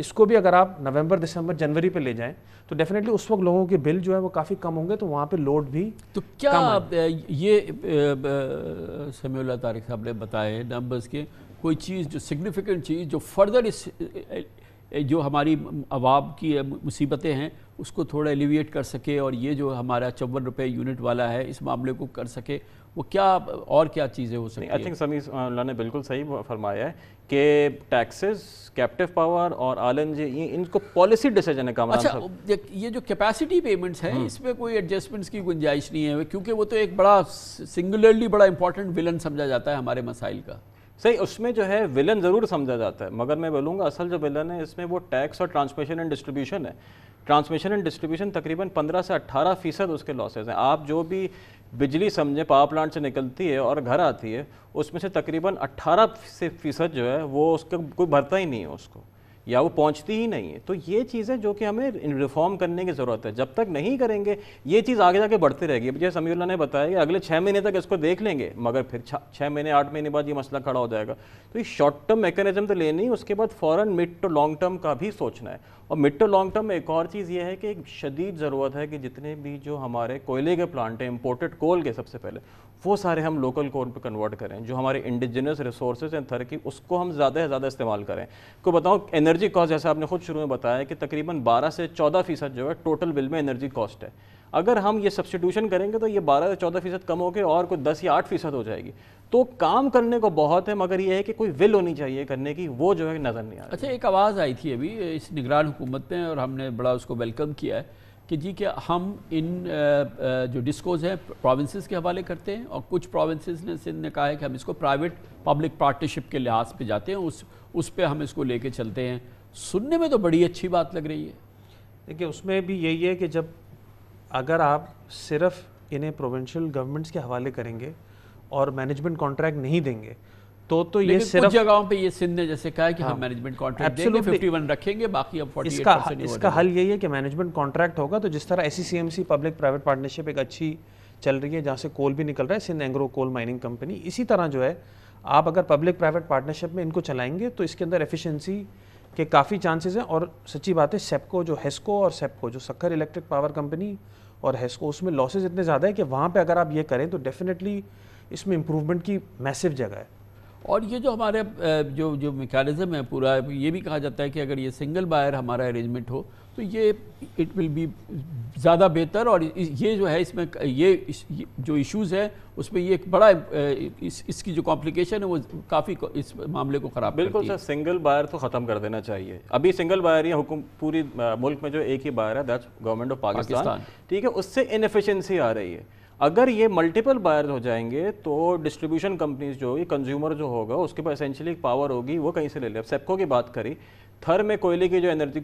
इसको भी अगर आप नवंबर दिसंबर जनवरी पे ले जाएं तो डेफिनेटली उस वक्त लोगों के बिल जो है वो काफ़ी कम होंगे तो वहाँ पे लोड भी तो क्या कम ये समीउल्ला तारिक साहब ने बताए नंबर्स के कोई चीज़ जो सिग्निफिकेंट चीज़ जो फर्दर इस जो हमारी अवाब की मुसीबतें हैं उसको थोड़ा एलिविएट कर सके और ये जो हमारा चौवन रुपये यूनिट वाला है इस मामले को कर सके वो क्या और क्या चीज़ें हो सकती आई थिंक समी ने बिल्कुल सही फरमाया है कि टैक्सेस कैप्टिव पावर और एन जी ये इनको पॉलिसी डिसीजन है काम अच्छा ये जो कैपेसिटी पेमेंट्स हैं हम्म। इसमें कोई एडजस्टमेंट्स की गुंजाइश नहीं है क्योंकि वो तो एक बड़ा सिंगुलरली बड़ा इंपॉर्टेंट विलन समझा जाता है हमारे मसाइल का सही उसमें जो है विलन ज़रूर समझा जाता है मगर मैं बोलूँगा असल जो विलन है इसमें वो टैक्स और ट्रांसमिशन एंड डिस्ट्रीब्यूशन है ट्रांसमिशन एंड डिस्ट्रीब्यूशन तकरीबन 15 से 18 फ़ीसद उसके लॉसेज हैं आप जो भी बिजली समझें पावर प्लांट से निकलती है और घर आती है उसमें से तकरीबन 18 से फ़ीसद जो है वो उसका कोई भरता ही नहीं है उसको या वो पहुंचती ही नहीं है तो ये चीज़ें जो कि हमें रिफॉर्म करने की ज़रूरत है जब तक नहीं करेंगे ये चीज़ आगे जाके बढ़ती रहेगी जैसे समीउल्ला ने बताया कि अगले छः महीने तक इसको देख लेंगे मगर फिर छः महीने आठ महीने बाद ये मसला खड़ा हो जाएगा तो ये शॉर्ट टर्म मैकेनिज्म तो लेनी उसके बाद फ़ौरन मिड टू लॉन्ग टर्म का भी सोचना है और मिड टू लॉन्ग टर्म में एक और चीज़ ये है कि एक शदीद ज़रूरत है कि जितने भी जो हमारे कोयले के प्लांट हैं इम्पोर्टेड कोल के सबसे पहले वो सारे हम लोकल कोल पे कन्वर्ट करें जो हमारे इंडिजिनस रिसोर्स हैं थर की उसको हम ज़्यादा से ज़्यादा इस्तेमाल करें को बताओ एनर्जी कॉस्ट जैसा आपने खुद शुरू में बताया कि तकरीबन बारह से चौदह फीसद जो है टोटल बिल में एनर्जी कॉस्ट है अगर हम ये सब्सटीट्यूशन करेंगे तो ये बारह या चौदह फीसद कम होकर और कोई दस या आठ फीसद हो जाएगी तो काम करने को बहुत है मगर ये है कि कोई विल होनी चाहिए करने की वो जो है नज़र नहीं आ रही अच्छा एक आवाज़ आई थी अभी इस निगरान हुकूमत में और हमने बड़ा उसको वेलकम किया है कि जी क्या हम इन जो डिस्कोज हैं प्रोविंसेस के हवाले करते हैं और कुछ प्रोविंसेस ने सिंध ने कहा है कि हम इसको प्राइवेट पब्लिक पार्टनरशिप के लिहाज पे जाते हैं उस उस पर हम इसको लेके चलते हैं सुनने में तो बड़ी अच्छी बात लग रही है देखिए उसमें भी यही है कि जब अगर आप सिर्फ इन्हें प्रोविंशियल गवर्नमेंट्स के हवाले करेंगे और मैनेजमेंट कॉन्ट्रैक्ट नहीं देंगे तो तो ये सिर्फ जगहों पे ये सिंध ने जैसे कहा कि हाँ, हम मैनेजमेंट कॉन्ट्रैक्ट देंगे 51 रखेंगे बाकी अब 48 इसका इसका हल यही है कि मैनेजमेंट कॉन्ट्रैक्ट होगा तो जिस तरह एस पब्लिक प्राइवेट पार्टनरशिप एक अच्छी चल रही है जहाँ से कोल भी निकल रहा है Sindh Engro coal mining company इसी तरह जो है आप अगर पब्लिक प्राइवेट पार्टनरशिप में इनको चलाएंगे तो इसके अंदर एफिशिएंसी के काफ़ी चांसेस हैं और सच्ची बात है सेपको जो हेस्को और सेपको जो सक्खर इलेक्ट्रिक पावर कंपनी और हेस्को उसमें लॉसेज इतने ज़्यादा है कि वहाँ पर अगर आप ये करें तो डेफिनेटली इसमें इम्प्रूवमेंट की मैसिव जगह है और ये जो हमारे जो जो मेकानिज़म है पूरा ये भी कहा जाता है कि अगर ये सिंगल बायर हमारा अरेंजमेंट हो तो ये इट विल बी ज़्यादा बेहतर और ये जो है इसमें ये जो इश्यूज है उसमें ये एक बड़ा इस, इसकी जो कॉम्प्लिकेशन है वो काफ़ी इस मामले को ख़राब बिल्कुल सर सिंगल बायर तो ख़त्म कर देना चाहिए अभी सिंगल बायर या हुकुम पूरी मुल्क में जो एक ही बायर है दैट्स गवर्नमेंट ऑफ पाकिस्तान ठीक है उससे इनफिशेंसी आ रही है अगर ये मल्टीपल बायर हो जाएंगे तो डिस्ट्रीब्यूशन कंपनीज जो होगी कंज्यूमर जो होगा उसके पास एसेंशियली पावर होगी वो कहीं से ले ले अब सेपको की बात करी थर में कोयले की जो एनर्जी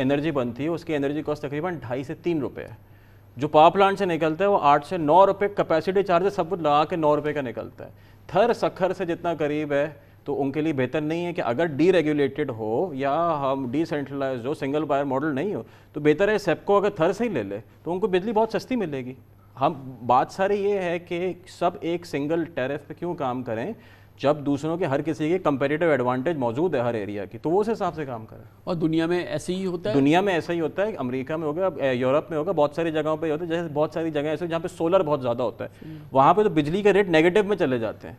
एनर्जी बनती है उसकी एनर्जी कॉस्ट तकरीबन ढाई से तीन रुपये है जो पावर प्लांट से निकलता है वो आठ से नौ रुपये कैपेसिटी चार्जेस सब कुछ लगा के नौ रुपये का निकलता है थर सखर से जितना करीब है तो उनके लिए बेहतर नहीं है कि अगर डीरेगुलेटेड हो या हम डिसेंट्रलाइज हो सिंगल बायर मॉडल नहीं हो तो बेहतर है सेपको अगर थर से ही ले ले तो उनको बिजली बहुत सस्ती मिलेगी हम बात सारी ये है कि सब एक सिंगल टेरिफ पे क्यों काम करें जब दूसरों के हर किसी के कंपेरेटिव एडवांटेज मौजूद है हर एरिया की तो वो उस हिसाब से काम करें और दुनिया में ऐसे ही होता है दुनिया में ऐसा ही होता है अमेरिका में होगा यूरोप में होगा बहुत सारी जगहों पर होता है जैसे बहुत सारी जगह ऐसे जहाँ पे सोलर बहुत ज़्यादा होता है वहाँ पर तो बिजली के रेट नेगेटिव में चले जाते हैं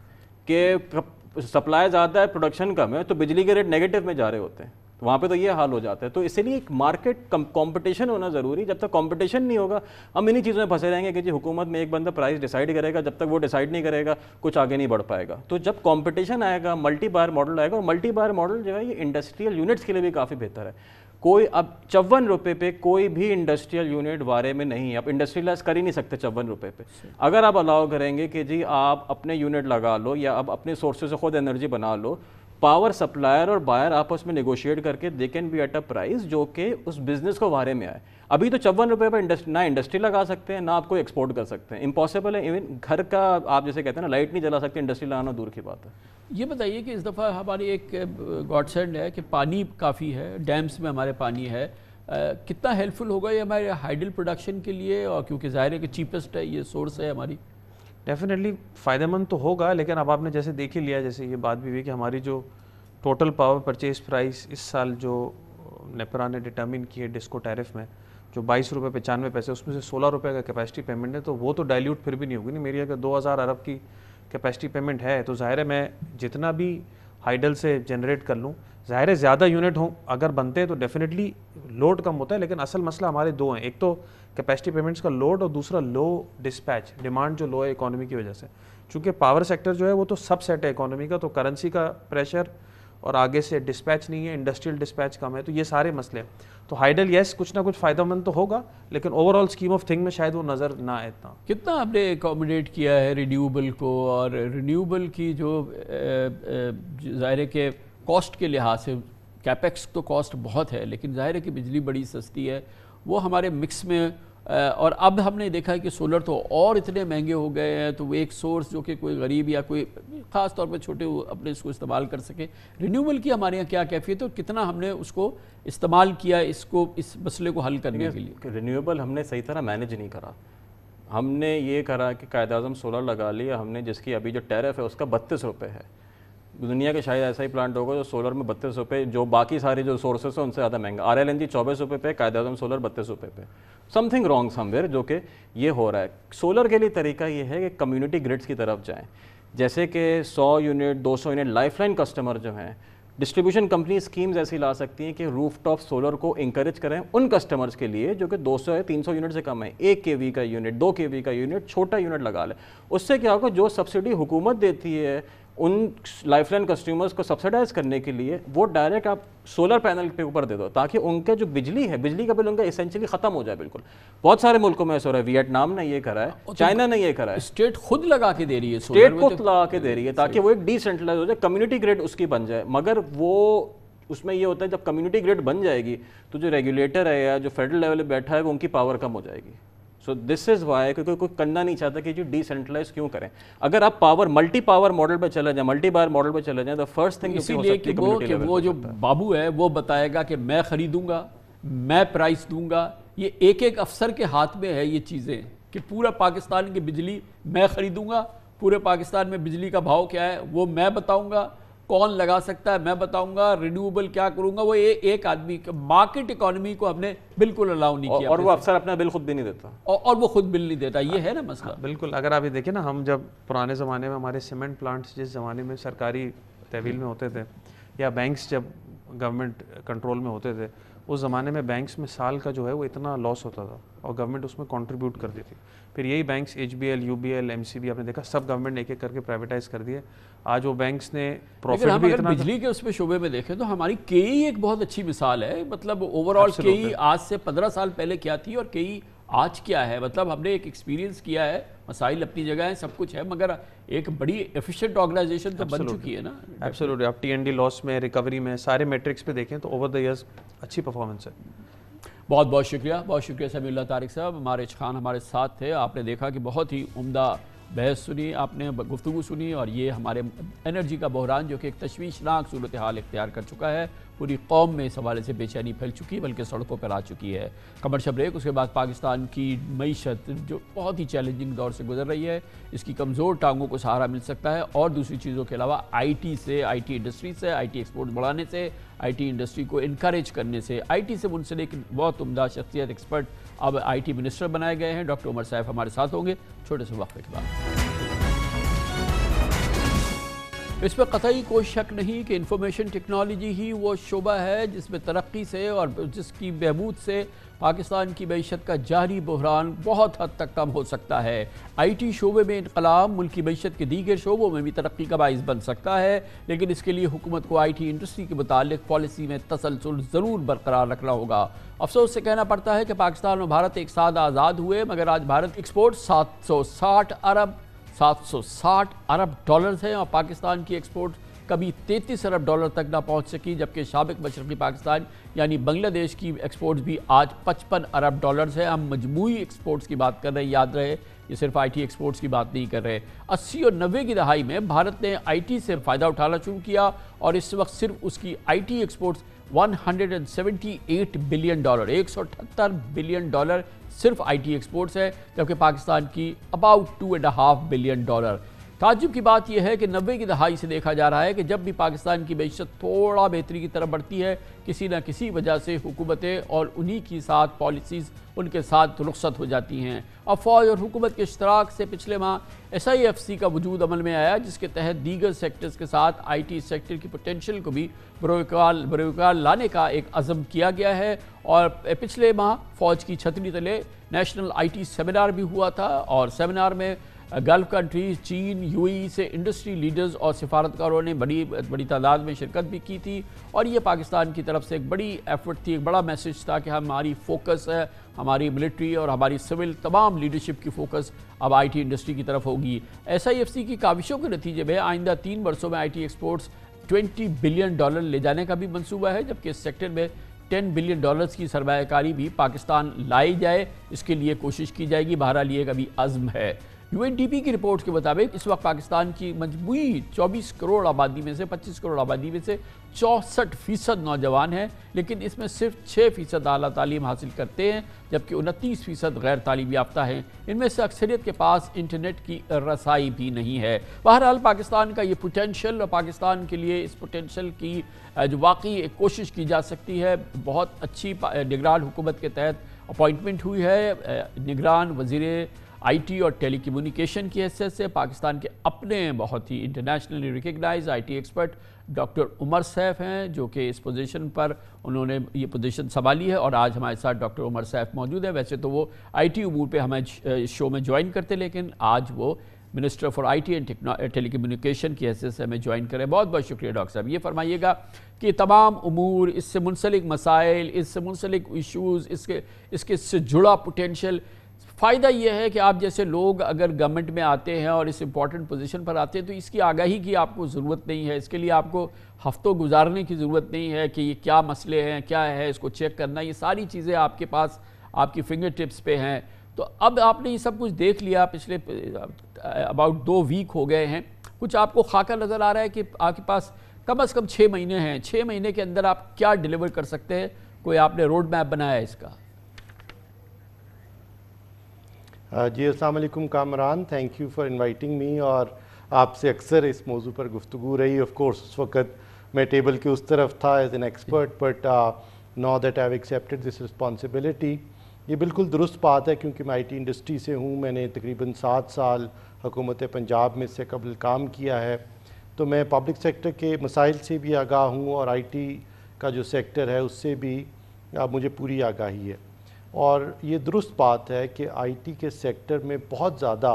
कि सप्लाई ज़्यादा है प्रोडक्शन कम है तो बिजली के रेट नेगेटिव में जा रहे होते हैं तो वहाँ पे तो ये हाल हो जाता है तो इसलिए एक मार्केट कंपटीशन होना ज़रूरी जब तक कंपटीशन नहीं होगा हम इन्हीं चीज़ों में फंसे रहेंगे कि जी हुकूमत में एक बंदा प्राइस डिसाइड करेगा जब तक वो डिसाइड नहीं करेगा कुछ आगे नहीं बढ़ पाएगा तो जब कॉम्पिटिशन आएगा मल्टी बार मॉडल आएगा और मल्टी बार मॉडल जो है ये इंडस्ट्रियल यूनिट्स के लिए भी काफ़ी बेहतर है कोई अब चौवन रुपये पे कोई भी इंडस्ट्रियल यूनिट वारे में नहीं है आप इंडस्ट्रियलाइज कर ही नहीं सकते चौवन रुपये पे अगर आप अलाउ करेंगे कि जी आप अपने यूनिट लगा लो या आप अपने सोर्सेज से खुद एनर्जी बना लो पावर सप्लायर और बायर आपस में नेगोशिएट करके they can be at a price जो कि उस बिजनेस को बारे में आए अभी तो चौवन रुपये पर इंडस्ट्री ना इंडस्ट्री लगा सकते हैं ना आपको एक्सपोर्ट कर सकते हैं इम्पॉसिबल है इवन घर का आप जैसे कहते हैं ना लाइट नहीं जला सकते इंडस्ट्री लगाना दूर की बात है ये बताइए कि इस दफ़ा हमारी एक गॉडसेंड है कि पानी काफ़ी है डैम्स में हमारे पानी है कितना हेल्पफुल होगा ये हमारे हाइडल प्रोडक्शन के लिए और क्योंकि ज़ाहिर है कि चीपेस्ट है ये सोर्स है हमारी डेफिनेटली फ़ायदेमंद तो होगा लेकिन अब आपने जैसे देख ही लिया जैसे ये बात भी हुई कि हमारी जो टोटल पावर परचेज प्राइस इस साल जो नेपरा ने डिटर्मिन की है डिस्को टैरिफ में जो बाईस रुपये पचानवे पैसे उसमें से सोलह रुपये का कैपेसिटी पेमेंट है तो वो तो डायल्यूट फिर भी नहीं होगी नहीं मेरी अगर दो हज़ार अरब की कैपेसिटी पेमेंट है तो ज़ाहिर है मैं जितना भी हाइडल से जनरेट कर लूँ ज़ाहिर है ज़्यादा यूनिट हों अगर बनते हैं तो डेफिनेटली लोड कम होता है लेकिन असल मसला हमारे दो हैं एक तो कैपेसिटी पेमेंट्स का लोड और दूसरा लो डिस्पैच डिमांड जो लो है इकोनॉमी की वजह से चूँकि पावर सेक्टर जो है वो तो सब सेट है इकोनॉमी का तो करेंसी का प्रेशर और आगे से डिस्पैच नहीं है इंडस्ट्रियल डिस्पैच कम है तो ये सारे मसले तो हाइडल येस कुछ ना कुछ फायदेमंद तो होगा लेकिन ओवरऑल स्कीम ऑफ थिंग में शायद वो नज़र ना आए इतना कितना आपने एकोमोडेट किया है रिन्यूएबल को और रिन्यूएबल की जो ज़ाहिर के कॉस्ट के लिहाज से कैपेक्स तो कॉस्ट बहुत है लेकिन ज़ाहिर है कि बिजली बड़ी सस्ती है वो हमारे मिक्स में और अब हमने देखा है कि सोलर तो और इतने महंगे हो गए हैं तो वो एक सोर्स जो कि कोई गरीब या कोई ख़ास तौर पर छोटे अपने इसको इस्तेमाल कर सके रिन्यूबल की हमारे यहाँ क्या कैफियत है और कितना हमने उसको इस्तेमाल किया इसको इस मसले को हल करने के लिए रिन्यूएबल हमने सही तरह मैनेज नहीं करा हमने ये करा कि कायद अजम सोलर लगा लिया हमने जिसकी अभी जो टैरफ है उसका बत्तीस रुपये है दुनिया के शायद ऐसा ही प्लांट होगा जो सोलर में बत्तीस रुपये जो बाकी सारे जो सोर्सेस हैं उनसे ज़्यादा महंगा आर एल एन जी चौबीस रुपये पे कायदे आजम सोलर बत्तीस रुपये पे समथिंग रॉन्ग समवेयर जो कि ये हो रहा है सोलर के लिए तरीका ये है कि कम्युनिटी ग्रिड्स की तरफ जाएँ जैसे कि सौ यूनिट दो सौ यूनिट लाइफ लाइन कस्टमर जो हैं डिस्ट्रीब्यूशन कंपनी स्कीम्स ऐसी ला सकती हैं कि रूफ टॉप सोलर को इंकरेज करें उन कस्टमर्स के लिए जो कि 200 या 300 यूनिट से कम है एक के वी का यूनिट दो के वी का यूनिट छोटा यूनिट लगा लें उससे क्या होगा जो सब्सिडी हुकूमत देती है उन लाइफलाइन कस्टमर्स को सब्सिडाइज करने के लिए वो डायरेक्ट आप सोलर पैनल के ऊपर दे दो ताकि उनके जो बिजली है बिजली का बिल उनका इसेंशियली खत्म हो जाए बिल्कुल बहुत सारे मुल्कों में ऐसा हो रहा है वियतनाम ने ये करा है चाइना तो ने ये करा है स्टेट खुद लगा के दे रही है स्टेट खुद तो- लगा के दे रही है ताकि वो एक डिसेंट्रलाइज हो जाए कम्युनिटी ग्रेड उसकी बन जाए मगर वो उसमें ये होता है जब कम्युनिटी ग्रेड बन जाएगी तो जो रेगुलेटर है या जो फेडरल लेवल पर बैठा है वो उनकी पावर कम हो जाएगी सो दिस इज़ वाई क्योंकि कोई करना नहीं चाहता कि जो डिसेंट्रलाइज क्यों करें अगर आप पावर मल्टी पावर मॉडल पर चले जाएं मल्टी पावर मॉडल पर चले जाएं तो फर्स्ट थिंग इसीलिए कि वो कि वो जो बाबू है वो बताएगा कि मैं ख़रीदूंगा मैं प्राइस दूंगा ये एक एक अफसर के हाथ में है ये चीज़ें कि पूरा पाकिस्तान की बिजली मैं ख़रीदूंगा पूरे पाकिस्तान में बिजली का भाव क्या है वो मैं बताऊँगा कौन लगा सकता है मैं बताऊंगा रिन्यूएबल क्या करूंगा वो ए, एक आदमी मार्केट इकोनॉमी को हमने बिल्कुल अलाउ नहीं किया और वो अफसर अपना बिल खुद भी नहीं देता और, और वो खुद बिल नहीं देता ये है ना मसला हाँ, बिल्कुल अगर आप ये देखें ना हम जब पुराने ज़माने में हमारे सीमेंट प्लांट्स जिस ज़माने में सरकारी तहवील में होते थे या बैंक्स जब गवर्नमेंट कंट्रोल में होते थे उस ज़माने में बैंक्स में साल का जो है वो इतना लॉस होता था और गवर्नमेंट उसमें कॉन्ट्रीब्यूट करती थी फिर यही banks H B L U B L M C B आपने देखा सब गवर्नमेंट ने एक एक करके प्राइवेटाइज कर दिए आज वो बैंक्स ने प्रॉफिट भी इतना बिजली के उसमें शोबे में देखें तो हमारी केई एक बहुत अच्छी मिसाल है मतलब ओवरऑल केई आज से पंद्रह साल पहले क्या थी और केई आज क्या है मतलब हमने एक एक्सपीरियंस किया है मसाइल अपनी जगह है सब कुछ है मगर एक बड़ी एफिशिएंट ऑर्गेनाइजेशन तो बन चुकी है ना एब्सोल्युटली आप टी लॉस में रिकवरी में सारे मेट्रिक्स पे देखें तो ओवर द इयर्स अच्छी परफॉर्मेंस है बहुत बहुत शुक्रिया बहुत शुक्रिया समील्ला तारिक साहब हमारे खान हमारे साथ थे आपने देखा कि बहुत ही उम्दा बहस सुनी आपने गुफ्तु सुनी और ये हमारे एनर्जी का बहरान जो कि एक तशवीशनाक सूरत हाल इख्तियार कर चुका है पूरी कौम में इस हवाले से बेचैनी फैल चुकी है बल्कि सड़कों पर आ चुकी है कमर्शल ब्रेक उसके बाद पाकिस्तान की मीशत जो बहुत ही चैलेंजिंग दौर से गुजर रही है इसकी कमज़ोर टांगों को सहारा मिल सकता है और दूसरी चीज़ों के अलावा आई टी से आई टी इंडस्ट्री से आई टी एक्सपोर्ट बढ़ाने से आई टी इंडस्ट्री को इनक्रेज करने से आई टी से मुंसलिक बहुत उमदा शख्सियत एक्सपर्ट अब आई टी मिनिस्टर बनाए गए हैं डॉक्टर उमर साहब हमारे साथ होंगे छोटे से वक्त के बाद इस पर कतई कोई शक नहीं कि इंफॉर्मेशन टेक्नोलॉजी ही वो शुबा है जिसमें तरक्की से और जिसकी बहबूद से पाकिस्तान की मीशत का जारी बहरान बहुत हद तक कम हो सकता है आई टी शोबे में इनकलाब मुल्क की मीशत के दीगर शोबों में भी तरक्की का बायस बन सकता है लेकिन इसके लिए हुकूमत को आई टी इंडस्ट्री के मुतालिक पॉलिसी में तसलसल ज़रूर बरकरार रखना होगा अफसोस से कहना पड़ता है कि पाकिस्तान और भारत एक साथ आज़ाद हुए मगर आज भारत एक्सपोर्ट सात सौ साठ अरब 760 अरब डॉलर्स हैं और पाकिस्तान की एक्सपोर्ट कभी 33 अरब डॉलर तक ना पहुंच सकी जबकि सबक मशरक़ी पाकिस्तान यानी बांग्लादेश की एक्सपोर्ट्स भी आज 55 अरब डॉलर्स हैं हम मजमू एक्सपोर्ट्स की बात कर रहे हैं याद रहे ये सिर्फ आईटी एक्सपोर्ट्स की बात नहीं कर रहे अस्सी और नब्बे की दहाई में भारत ने आईटी से फ़ायदा उठाना शुरू किया और इस वक्त सिर्फ उसकी T exports eight billion dollar एक बिलियन डॉलर सिर्फ आईटी एक्सपोर्ट्स है जबकि पाकिस्तान की about two and half billion dollar ताजुब की बात यह है कि नब्बे की दहाई से देखा जा रहा है कि जब भी पाकिस्तान की मीशत थोड़ा बेहतरी की तरफ बढ़ती है किसी न किसी वजह से हुकूमतें और उन्हीं के साथ पॉलिसीज़ उनके साथ रुख्सत हो जाती हैं अब फौज और हुकूमत के अश्तराक से पिछले माह एस आई एफ सी का वजूद अमल में आया जिसके तहत दीगर सेक्टर्स के साथ आई टी सेक्टर की पोटेंशल को भी बरोकार बरोकार लाने का एक अज़म किया गया है और पिछले माह फौज की छतरी तले नेशनल आई टी सेमिनार भी हुआ था और सेमिनार में गल्फ कंट्रीज़ चीन यूएई e से इंडस्ट्री लीडर्स और सफारतकारों ने बड़ी बड़ी तादाद में शिरकत भी की थी और ये पाकिस्तान की तरफ से एक बड़ी एफर्ट थी एक बड़ा मैसेज था कि हमारी फोकस है हमारी मिलिट्री और हमारी सिविल तमाम लीडरशिप की फोकस अब आईटी इंडस्ट्री की तरफ होगी एस की काविशों के नतीजे में आइंदा तीन वर्षों में I exports twenty billion dollar ले जाने का भी मनसूबा है जबकि इस सेक्टर में 10 बिलियन डॉलर्स की सरमाकारी भी पाकिस्तान लाई जाए इसके लिए कोशिश की जाएगी बहरहाल ये कभी अभी अज़म है यूएनडीपी की रिपोर्ट के मुताबिक इस वक्त पाकिस्तान की मजमू 24 करोड़ आबादी में से 25 करोड़ आबादी में से चौंसठ फ़ीसद नौजवान हैं लेकिन इसमें सिर्फ 6 फ़ीसद अली तालीम हासिल करते हैं जबकि उनतीस फ़ीसद गैर तालीम याफ्ता हैं इनमें से अक्सरियत के पास इंटरनेट की रसाई भी नहीं है बहरहाल पाकिस्तान का ये पोटेंशल और पाकिस्तान के लिए इस पोटेंशल की जो वाकई कोशिश की जा सकती है बहुत अच्छी निगरान हुकूमत के तहत अपॉइंटमेंट हुई है निगरान वजीर आईटी और टेलीकम्युनिकेशन की हैसियत से पाकिस्तान के अपने बहुत ही internationally recognise IT expert doctor Umar Saif हैं जो कि इस पोजीशन पर उन्होंने ये पोजीशन संभाली है और आज हमारे साथ डॉक्टर उमर सैफ मौजूद है वैसे तो वो आईटी उमूर पर हमें शो में ज्वाइन करते लेकिन आज वो minister for T and telecommunication की हैसियत से हमें ज्वाइन करें बहुत बहुत शुक्रिया डॉक्टर साहब ये फरमाइएगा कि तमाम अमूर इससे मुनसलिक मसाइल इससे मुंसलिक इशूज़ इसके इसके इससे जुड़ा पोटेंशल फ़ायदा यह है कि आप जैसे लोग अगर गवर्नमेंट में आते हैं और इस इम्पॉर्टेंट पोजीशन पर आते हैं तो इसकी आगाही की आपको ज़रूरत नहीं है इसके लिए आपको हफ्तों गुजारने की ज़रूरत नहीं है कि ये क्या मसले हैं क्या है इसको चेक करना ये सारी चीज़ें आपके पास आपकी फिंगर टिप्स पे हैं तो अब आपने ये सब कुछ देख लिया पिछले अबाउट दो वीक हो गए हैं कुछ आपको खाका नज़र आ रहा है कि आपके पास कम अज़ कम छः महीने हैं छः महीने के अंदर आप क्या डिलीवर कर सकते हैं कोई आपने रोड मैप बनाया है इसका Uh, जी Aslam Kamran thank you for inviting me और आपसे अक्सर इस मौजू पर गुफ्तु रही ऑफ कोर्स उस वक्त मैं टेबल के उस तरफ था as an expert but know that I accepted this responsibility ये बिल्कुल दुरुस्त बात है क्योंकि मैं आईटी इंडस्ट्री से हूँ मैंने तकरीबन सात साल हुकूमत पंजाब में इससे कबल काम किया है तो मैं पब्लिक सेक्टर के मसाइल से भी आगाह हूँ और आईटी का जो सेक्टर है उससे भी अब मुझे पूरी आगाही है और ये दुरुस्त बात है कि आईटी के सेक्टर में बहुत ज़्यादा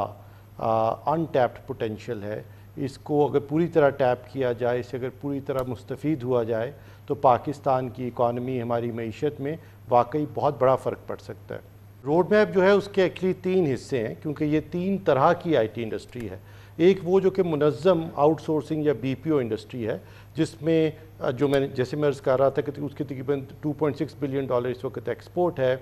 अनटैप्ड पोटेंशियल है इसको अगर पूरी तरह टैप किया जाए इसे अगर पूरी तरह मुस्तफ़ हुआ जाए तो पाकिस्तान की इकानमी हमारी मीशत में वाकई बहुत बड़ा फ़र्क पड़ सकता है रोड मैप जो है उसके एक्चुअली तीन हिस्से हैं क्योंकि ये तीन तरह की आईटी इंडस्ट्री है एक वो जो कि मुनज़म आउटसोर्सिंग या बीपीओ इंडस्ट्री है जिसमें जो मैंने जैसे मैं अर्ज़ कर रहा था कि उसके तकरीबन 2.6 बिलियन डॉलर इस वक्त एक्सपोर्ट है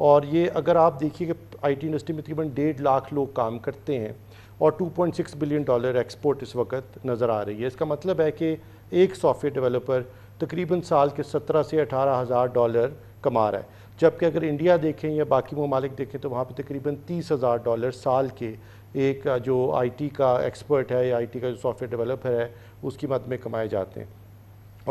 और ये अगर आप देखिए कि आई टी इंडस्ट्री में तकरीबन डेढ़ लाख लोग काम करते हैं और 2.6 बिलियन डॉलर एक्सपोर्ट इस वक्त नज़र आ रही है इसका मतलब है कि एक सॉफ्टवेयर डेवलपर तकरीबन साल के 17 से अठारह हज़ार डॉलर कमा रहा है जबकि अगर इंडिया देखें या बाकी ममालिक देखें तो वहाँ पर तकरीबन तीस हज़ार डॉलर साल के एक जो आईटी का एक्सपर्ट है या आई का जो सॉफ्टवेयर डेवलपर है उसकी मद में कमाए जाते हैं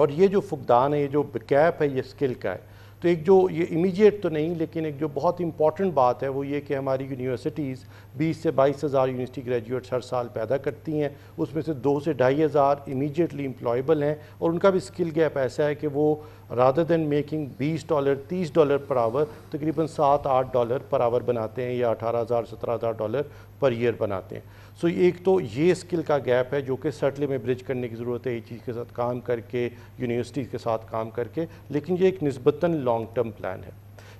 और ये जो फुकदान है ये जो कैप है ये स्किल का है तो एक जो ये इमीडिएट तो नहीं लेकिन एक जो बहुत इंपॉर्टेंट बात है वो ये कि हमारी यूनिवर्सिटीज़ 20 से बाईस हज़ार यूनिवर्सिटी ग्रेजुएट्स हर साल पैदा करती हैं उसमें से दो से ढाई हज़ार इमीजिएटली इम्प्लॉयबल हैं और उनका भी स्किल गैप ऐसा है कि वो rather than making 20 dollar 30 dollar per hour तकरीबन सात आठ डॉलर पर आवर बनाते हैं या अठारह हज़ार सत्रह हज़ार डॉलर पर ईयर बनाते हैं सो so, एक तो ये स्किल का गैप है जो कि सर्टली में ब्रिज करने की ज़रूरत है ये चीज़ के साथ काम करके यूनिवर्सिटी के साथ काम करके लेकिन ये एक नस्बता लॉन्ग टर्म प्लान है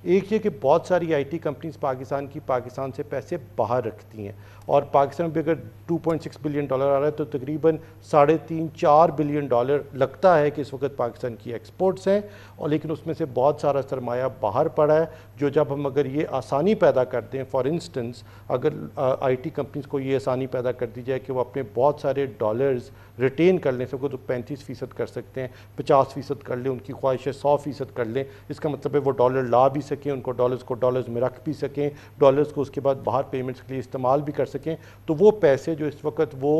एक ये कि बहुत सारी आईटी कंपनीज पाकिस्तान की पाकिस्तान से पैसे बाहर रखती हैं और पाकिस्तान में भी अगर 2.6 बिलियन डॉलर आ रहा है तो तकरीबन साढ़े तीन चार बिलियन डॉलर लगता है कि इस वक्त पाकिस्तान की एक्सपोर्ट्स हैं और लेकिन उसमें से बहुत सारा सरमाया बाहर पड़ा है जो जब हम अगर ये आसानी पैदा करते हैं फॉर इंस्टेंस अगर आई टी कंपनीज़ को ये आसानी पैदा कर दी जाए कि वो अपने बहुत सारे डॉलर्स रिटेन कर लें सबको तो पैंतीस फ़ीसद कर सकते हैं पचास फ़ीसद कर लें उनकी ख्वाहिशें सौ फ़ीसद कर लें इसका मतलब है वो डॉलर ला भी सकें उनको डॉलर्स को डॉलर्स में रख भी सकें डॉलर्स को उसके बाद बाहर पेमेंट्स के लिए इस्तेमाल भी कर सकें तो वो पैसे जो इस वक्त वो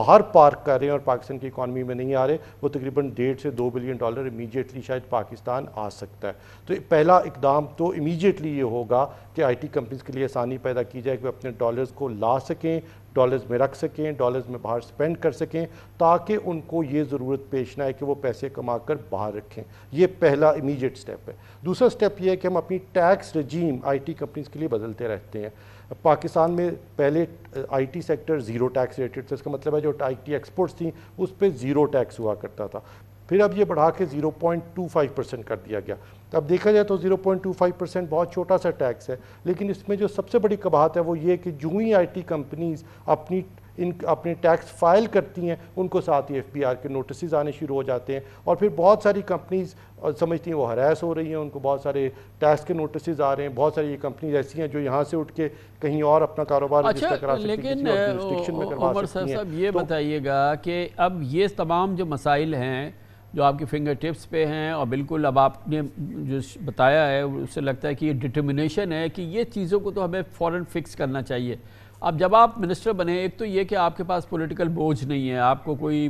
बाहर पार्क कर रहे हैं और पाकिस्तान की इकानमी में नहीं आ रहे वो तकरीबन डेढ़ से दो बिलियन डॉलर इमीजिएटली शायद पाकिस्तान आ सकता है तो पहला इकदाम तो इमीजिएटली ये होगा कि आई टी कंपनीज़ के लिए आसानी पैदा की जाए कि वह अपने डॉलर्स को ला सकें डॉलर्स में रख सकें डॉलर्स में बाहर स्पेंड कर सकें ताकि उनको ये ज़रूरत पेश ना आए कि वो पैसे कमा कर बाहर रखें ये पहला इमीडिएट स्टेप है दूसरा स्टेप ये है कि हम अपनी टैक्स रजीम आईटी कंपनीज के लिए बदलते रहते हैं पाकिस्तान में पहले IT sector zero tax rated था इसका मतलब है जो टी एक्सपोर्ट्स थी उस पर ज़ीरो टैक्स हुआ करता था फिर अब ये बढ़ा के 0.25 परसेंट कर दिया गया अब देखा जाए तो 0.25 परसेंट बहुत छोटा सा टैक्स है लेकिन इसमें जो सबसे बड़ी कबाहत है वो ये कि जो ही आई कंपनीज़ अपनी इन अपने टैक्स फाइल करती हैं उनको साथ ही एफ पी आर के नोटिस आने शुरू हो जाते हैं और फिर बहुत सारी कंपनीज़ समझती हैं वो हरास हो रही हैं उनको बहुत सारे टैक्स के नोटिस आ रहे हैं बहुत सारी ये कंपनीज ऐसी हैं जो यहाँ से उठ के कहीं और अपना कारोबार अच्छा, करा लेकिन सकती, में करवा सकती हैं। ये तो, बताइएगा कि अब ये तमाम जो मसाइल हैं जो आपकी फिंगर टिप्स पे हैं और बिल्कुल अब आपने जो बताया है उससे लगता है कि ये डिटर्मिनेशन है कि ये चीज़ों को तो हमें फ़ौर फिक्स करना चाहिए अब जब आप मिनिस्टर बने एक तो ये कि आपके पास पॉलिटिकल बोझ नहीं है आपको कोई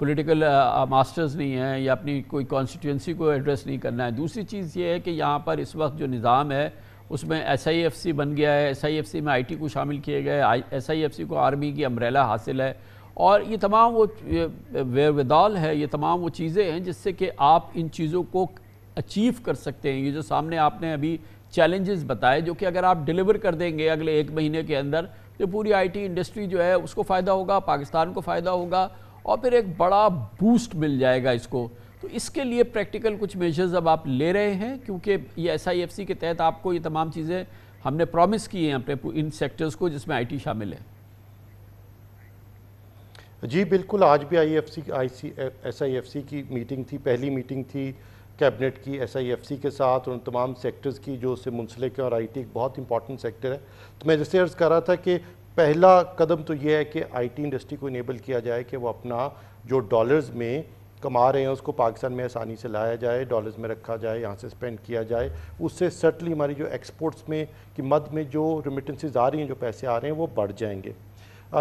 पॉलिटिकल मास्टर्स नहीं है या अपनी कोई कॉन्स्टिट्यूंसी को एड्रेस नहीं करना है दूसरी चीज़ ये है कि यहाँ पर इस वक्त जो निज़ाम है उसमें एस बन गया है एस में आई को शामिल किए गए एस को आर्मी की अम्ब्रेला हासिल है और ये तमाम वो वेरविदाल है ये तमाम वो चीज़ें हैं जिससे कि आप इन चीज़ों को अचीव कर सकते हैं ये जो सामने आपने अभी चैलेंजेस बताए जो कि अगर आप डिलीवर कर देंगे अगले एक महीने के अंदर तो पूरी आईटी इंडस्ट्री जो है उसको फ़ायदा होगा पाकिस्तान को फ़ायदा होगा और फिर एक बड़ा बूस्ट मिल जाएगा इसको तो इसके लिए प्रैक्टिकल कुछ मेजर्स अब आप ले रहे हैं क्योंकि ये एस के तहत आपको ये तमाम चीज़ें हमने प्रॉमिस की हैं अपने इन सेक्टर्स को जिसमें टी शामिल है जी बिल्कुल आज भी I F C I C S I F C की मीटिंग थी पहली मीटिंग थी कैबिनेट की एस आई एफ सी के साथ उन तमाम सेक्टर्स की जो उससे मुंसलिक है और आई टी एक बहुत इंपॉर्टेंट सेक्टर है तो मैं जैसे अर्ज़ कर रहा था कि पहला कदम तो ये है कि आई टी इंडस्ट्री को इनेबल किया जाए कि वो अपना जो डॉलर्स में कमा रहे हैं उसको पाकिस्तान में आसानी से लाया जाए डॉलर्स में रखा जाए यहाँ से स्पेंड किया जाए उससे सर्टली हमारी जो एक्सपोर्ट्स में कि मद में जो रिमिटेंसेज आ रही हैं जो पैसे आ रहे हैं वो बढ़ जाएंगे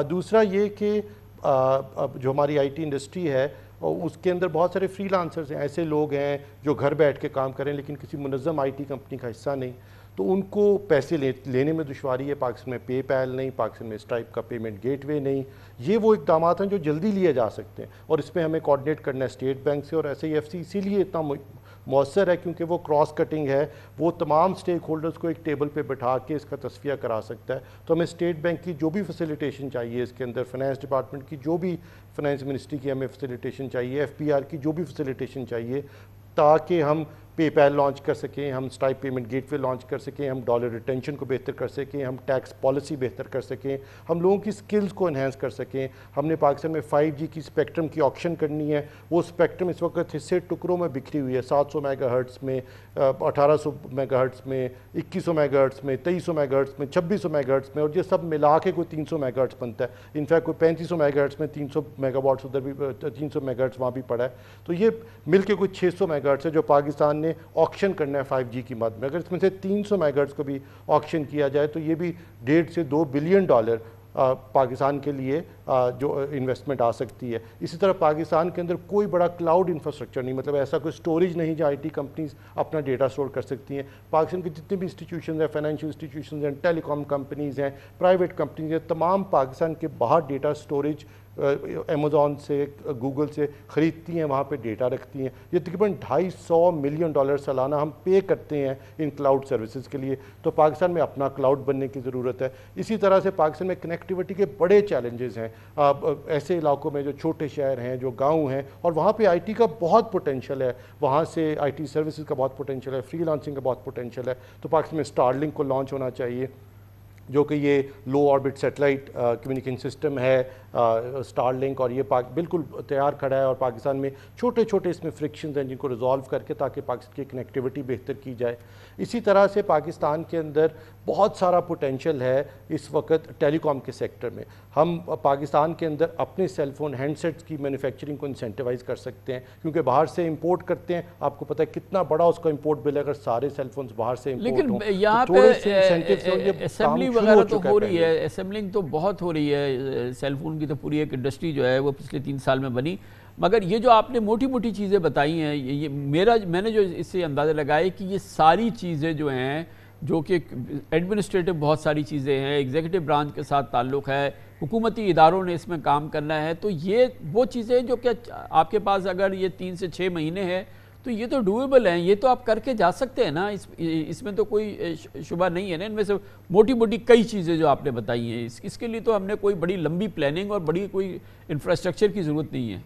दूसरा ये कि जो हमारी आईटी इंडस्ट्री है और उसके अंदर बहुत सारे फ्री फ्रीलांसर्स हैं ऐसे लोग हैं जो घर बैठ के काम करें लेकिन किसी मुनज़म आईटी कंपनी का हिस्सा नहीं तो उनको पैसे ले, लेने में दुशारी है पाकिस्तान में पे पैल नहीं पाकिस्तान में स्ट्राइप का पेमेंट गेटवे नहीं ये वो इकदाम हैं जो जल्दी लिए जा सकते हैं और इसमें हमें कोऑर्डिनेट करना है स्टेट बैंक से और ऐसे ही एफ सी इसीलिए इतना मौसर है क्योंकि वो क्रॉस कटिंग है वो तमाम स्टेक होल्डर्स को एक टेबल पे बैठा के इसका तस्फिया करा सकता है तो हमें स्टेट बैंक की जो भी फैसिलिटेशन चाहिए इसके अंदर फाइनेंस डिपार्टमेंट की जो भी फाइनेंस मिनिस्ट्री की हमें फैसिलिटेशन चाहिए एफ की जो भी फैसिलिटेशन चाहिए ताकि हम पे पैल लॉन्च कर सकें हम स्टाइप पेमेंट गेटवे लॉन्च कर सकें हम डॉलर रिटेंशन को बेहतर कर सकें हम टैक्स पॉलिसी बेहतर कर सकें हम लोगों की स्किल्स को इन्हेंस कर सकें हमने पाकिस्तान में 5G की स्पेक्ट्रम की ऑक्शन करनी है वो स्पेक्ट्रम इस वक्त हिस्से टुकड़ों में बिखरी हुई है 700 सौ मेगाहर्ट्स में 1800 सौ मेगाहर्ट्स में 2100 सौ मेगाहर्ट्स में 2300 सौ मेगाहर्ट्स में 2600 सौ मेगाहर्ट्स में और ये सब मिला के कोई 300 सौ मेगाहर्ट्स बनता है इनफैक्ट कोई 3500 सौ मेगाहर्ट्स में 300 सौ मेगावाट्स उधर भी 300 सौ मेगाहर्ट्स वहाँ भी पड़ा है तो ये मिलके कोई 600 सौ मेगाहर्ट्स है जो पाकिस्तान ने आपने ऑक्शन करना है फाइव की मद में अगर इसमें से तीन सौ को भी ऑक्शन किया जाए तो ये भी डेढ़ से दो बिलियन डॉलर पाकिस्तान के लिए आ, जो इन्वेस्टमेंट आ सकती है इसी तरह पाकिस्तान के अंदर कोई बड़ा क्लाउड इंफ्रास्ट्रक्चर नहीं मतलब ऐसा कोई स्टोरेज नहीं जहाँ आई टी कंपनीज अपना डेटा स्टोर कर सकती हैं पाकिस्तान के जितने भी इंस्टीट्यूशन हैं फाइनेंशियल इंस्टीट्यूशन हैं टेलीकॉम कंपनीज़ हैं प्राइवेट कंपनीज हैं तमाम पाकिस्तान के बाहर डेटा स्टोरेज अमेज़ोन से गूगल से ख़रीदती हैं वहाँ पे डेटा रखती हैं ये तकरीबन ढाई सौ मिलियन डॉलर सालाना हम पे करते हैं इन क्लाउड सर्विसेज के लिए तो पाकिस्तान में अपना क्लाउड बनने की ज़रूरत है इसी तरह से पाकिस्तान में कनेक्टिविटी के बड़े चैलेंजेस हैं आप ऐसे इलाकों में जो छोटे शहर हैं जो गाँव हैं और वहाँ पर आई का बहुत पोटेंशल है वहाँ से आई टी का बहुत पोटेंशल है फ्री का बहुत पोटेंशल है तो पाकिस्तान में स्टार को लॉन्च होना चाहिए जो कि ये low orbit satellite communication system है स्टार uh, लिंक और ये पाक बिल्कुल तैयार खड़ा है और पाकिस्तान में छोटे छोटे इसमें फ्रिक्शन हैं जिनको रिजॉल्व करके ताकि पाकिस्तान की कनेक्टिविटी बेहतर की जाए इसी तरह से पाकिस्तान के अंदर बहुत सारा पोटेंशल है इस वक्त टेलीकॉम के सेक्टर में हम पाकिस्तान के अंदर अपने सेलफोन हैंडसेट्स की मैन्युफैक्चरिंग को इंसेंटिवाइज़ कर सकते हैं क्योंकि बाहर से इंपोर्ट करते हैं आपको पता है कितना बड़ा उसका इंपोर्ट बिल अगर सारे सेल फोन बाहर से लेकिन तो यहाँ तो असेंबली वगैरह तो हो रही है असेंबलिंग तो बहुत हो रही है सेलफोन की तो पूरी एक इंडस्ट्री जो है वो पिछले तीन साल में बनी मगर ये जो आपने मोटी मोटी चीज़ें बताई हैं ये, ये मेरा मैंने जो इससे अंदाज़ा लगाया कि ये सारी चीज़ें जो हैं जो कि एडमिनिस्ट्रेटिव बहुत सारी चीज़ें हैं एग्जीक्यूटिव ब्रांच के साथ ताल्लुक़ है हुकूमती इदारों ने इसमें काम करना है तो ये वो चीज़ें जो कि आपके पास अगर ये तीन से छः महीने हैं तो ये तो डूएबल हैं ये तो आप करके जा सकते हैं ना इस इसमें तो कोई शुबा नहीं है ना इनमें से मोटी मोटी कई चीज़ें जो आपने बताई हैं इस, इसके लिए तो हमने कोई बड़ी लंबी प्लानिंग और बड़ी कोई इंफ्रास्ट्रक्चर की ज़रूरत नहीं है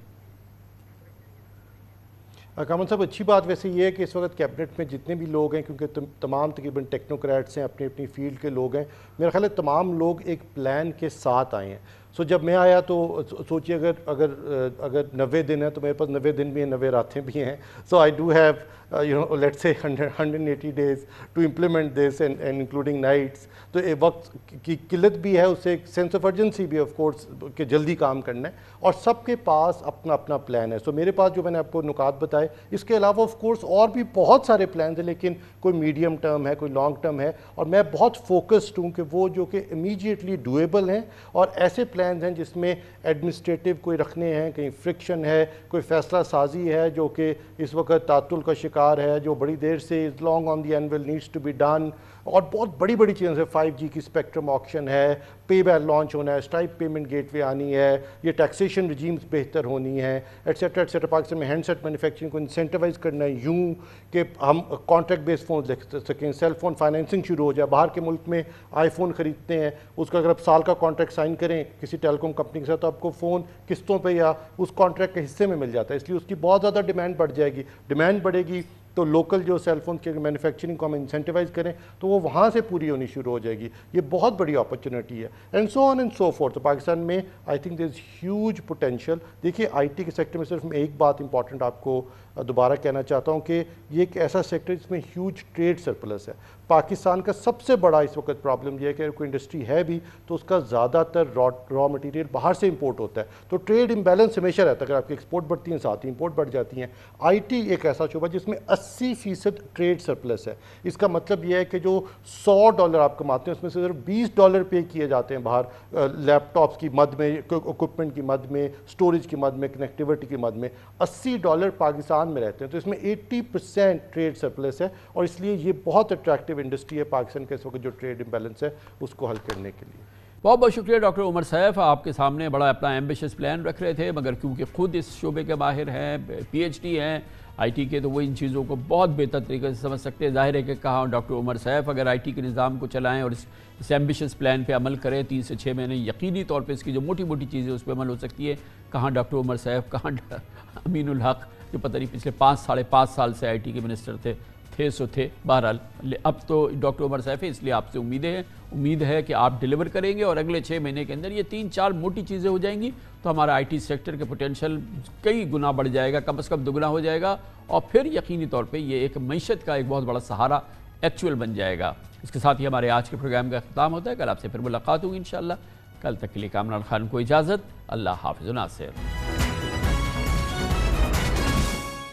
कामन साहब अच्छी बात वैसे ये है कि इस वक्त कैबिनेट में जितने भी लोग हैं क्योंकि तमाम तकरीबन टेक्नोक्रेट्स हैं अपनी अपनी फील्ड के लोग हैं मेरा ख्याल है तमाम लोग एक प्लान के साथ आए हैं सो जब मैं आया तो सोचिए अगर अगर अगर नबे दिन है तो मेरे पास नबे दिन भी हैं नबे रातें भी हैं so I do have uh, you know, let's say 100, 180 days to implement this and, and including nights. तो ए वक्त की किल्लत भी है उसे एक सेंस ऑफ अर्जेंसी भी ऑफ कोर्स के जल्दी काम करना है और सबके पास अपना अपना प्लान है सो so, मेरे पास जो मैंने आपको नुकात बताए इसके अलावा ऑफ कोर्स और भी बहुत सारे प्लान हैं लेकिन कोई मीडियम टर्म है कोई लॉन्ग टर्म है और मैं बहुत फोकस्ड हूँ कि वो जो कि इमीडिएटली डूएबल हैं और ऐसे प्लान हैं जिसमें एडमिनिस्ट्रेटिव कोई रखने हैं कहीं फ्रिक्शन है कोई फैसला साजी है जो कि इस वक्त तातुल का शिकार कार है जो बड़ी देर से is long on the anvil needs to be done और बहुत बड़ी बड़ी चीज़ें हैं फाइव जी की स्पेक्ट्रम ऑप्शन है पे बैल लॉन्च होना है स्ट्राइप पेमेंट गेटवे आनी है ये टैक्सेशन रिजीम्स बेहतर होनी है एट्सेट्रा एट्सेट्रा पाकिस्तान में हैंडसेट मैन्युफैक्चरिंग को इंसेंटिवाइज करना है यूँ कि हम कॉन्ट्रैक्ट बेस्ड फ़ोन देख सकें सेल फ़ोन फाइनेंसिंग शुरू हो जाए बाहर के मुल्क में आईफोन ख़रीदते हैं उसका अगर आप साल का कॉन्ट्रैक्ट साइन करें किसी टेलीकॉम कंपनी के साथ तो आपको फ़ोन किस्तों पर या उस कॉन्ट्रैक्ट के हिस्से में मिल जाता है इसलिए उसकी बहुत ज़्यादा डिमांड बढ़ जाएगी डिमांड बढ़ेगी तो लोकल जो सेलफोन के मैन्युफैक्चरिंग को हम इंसेंटिवाइज करें तो वो वहाँ से पूरी होनी शुरू हो जाएगी ये बहुत बड़ी अपॉर्चुनिटी है and so on and so forth तो पाकिस्तान में I think there is huge potential देखिए आईटी के सेक्टर में सिर्फ एक बात इंपॉर्टेंट आपको दोबारा कहना चाहता हूँ कि ये एक ऐसा सेक्टर जिसमें ह्यूज ट्रेड सरप्लस है पाकिस्तान का सबसे बड़ा इस वक्त प्रॉब्लम यह है कि अगर कोई इंडस्ट्री है भी तो उसका ज़्यादातर रॉ रॉ मटेरियल बाहर से इंपोर्ट होता है तो ट्रेड इंबैलेंस हमेशा रहता है अगर आपकी एक्सपोर्ट बढ़ती है साथ ही इंपोर्ट बढ़ जाती हैं आईटी एक ऐसा शोबा जिसमें 80 फीसद ट्रेड सरप्लस है इसका मतलब यह है कि जो सौ डॉलर आप कमाते हैं उसमें से सिर्फ बीस डॉलर पे किए जाते हैं बाहर लैपटॉप्स की मद में इक्विपमेंट की मद में स्टोरेज की मद में कनेक्टिविटी की मद में अस्सी डॉलर पाकिस्तान पाकिस्तान में रहते हैं तो इसमें 80 परसेंट ट्रेड सरप्लस है और इसलिए ये बहुत अट्रैक्टिव इंडस्ट्री है पाकिस्तान के इस वक्त जो ट्रेड इम्बेलेंस है उसको हल करने के लिए बहुत बहुत शुक्रिया डॉक्टर उमर सैफ आपके सामने बड़ा अपना एम्बिशस प्लान रख रहे थे मगर क्योंकि खुद इस शोबे के बाहर हैं पीएचडी हैं आईटी के तो वो इन चीज़ों को बहुत बेहतर तरीके से समझ सकते हैं जाहिर है कि कहा डॉक्टर उमर सैफ अगर आईटी के निज़ाम को चलाएं और इस इस एम्बिशियस प्लान पे अमल करें तीन से छः महीने यकीनी तौर पे इसकी जो मोटी मोटी चीज़ें उस पर अमल हो सकती है कहाँ डॉक्टर उमर सैफ कहाँ अमीन हक जो पता नहीं पिछले पाँच साढ़े पाँच साल से आईटी के मिनिस्टर थे थे सो थे बहरहाल अब तो डॉक्टर उमर सैफ है इसलिए आपसे उम्मीदें हैं उम्मीद है कि आप डिलीवर करेंगे और अगले छः महीने के अंदर ये तीन चार मोटी चीज़ें हो जाएंगी तो हमारा आईटी सेक्टर के पोटेंशियल कई गुना बढ़ जाएगा कम अज़ कम दुगुना हो जाएगा और फिर यकीनी तौर पर यह एक मीशत का एक बहुत बड़ा सहारा एक्चुअल बन जाएगा इसके साथ ही हमारे आज के प्रोग्राम का अख्ताम होता है कल आपसे फिर मुलाकात होगी इन कल तक के लिए कामरान खान को इजाज़त अल्लाह हाफिज नासिर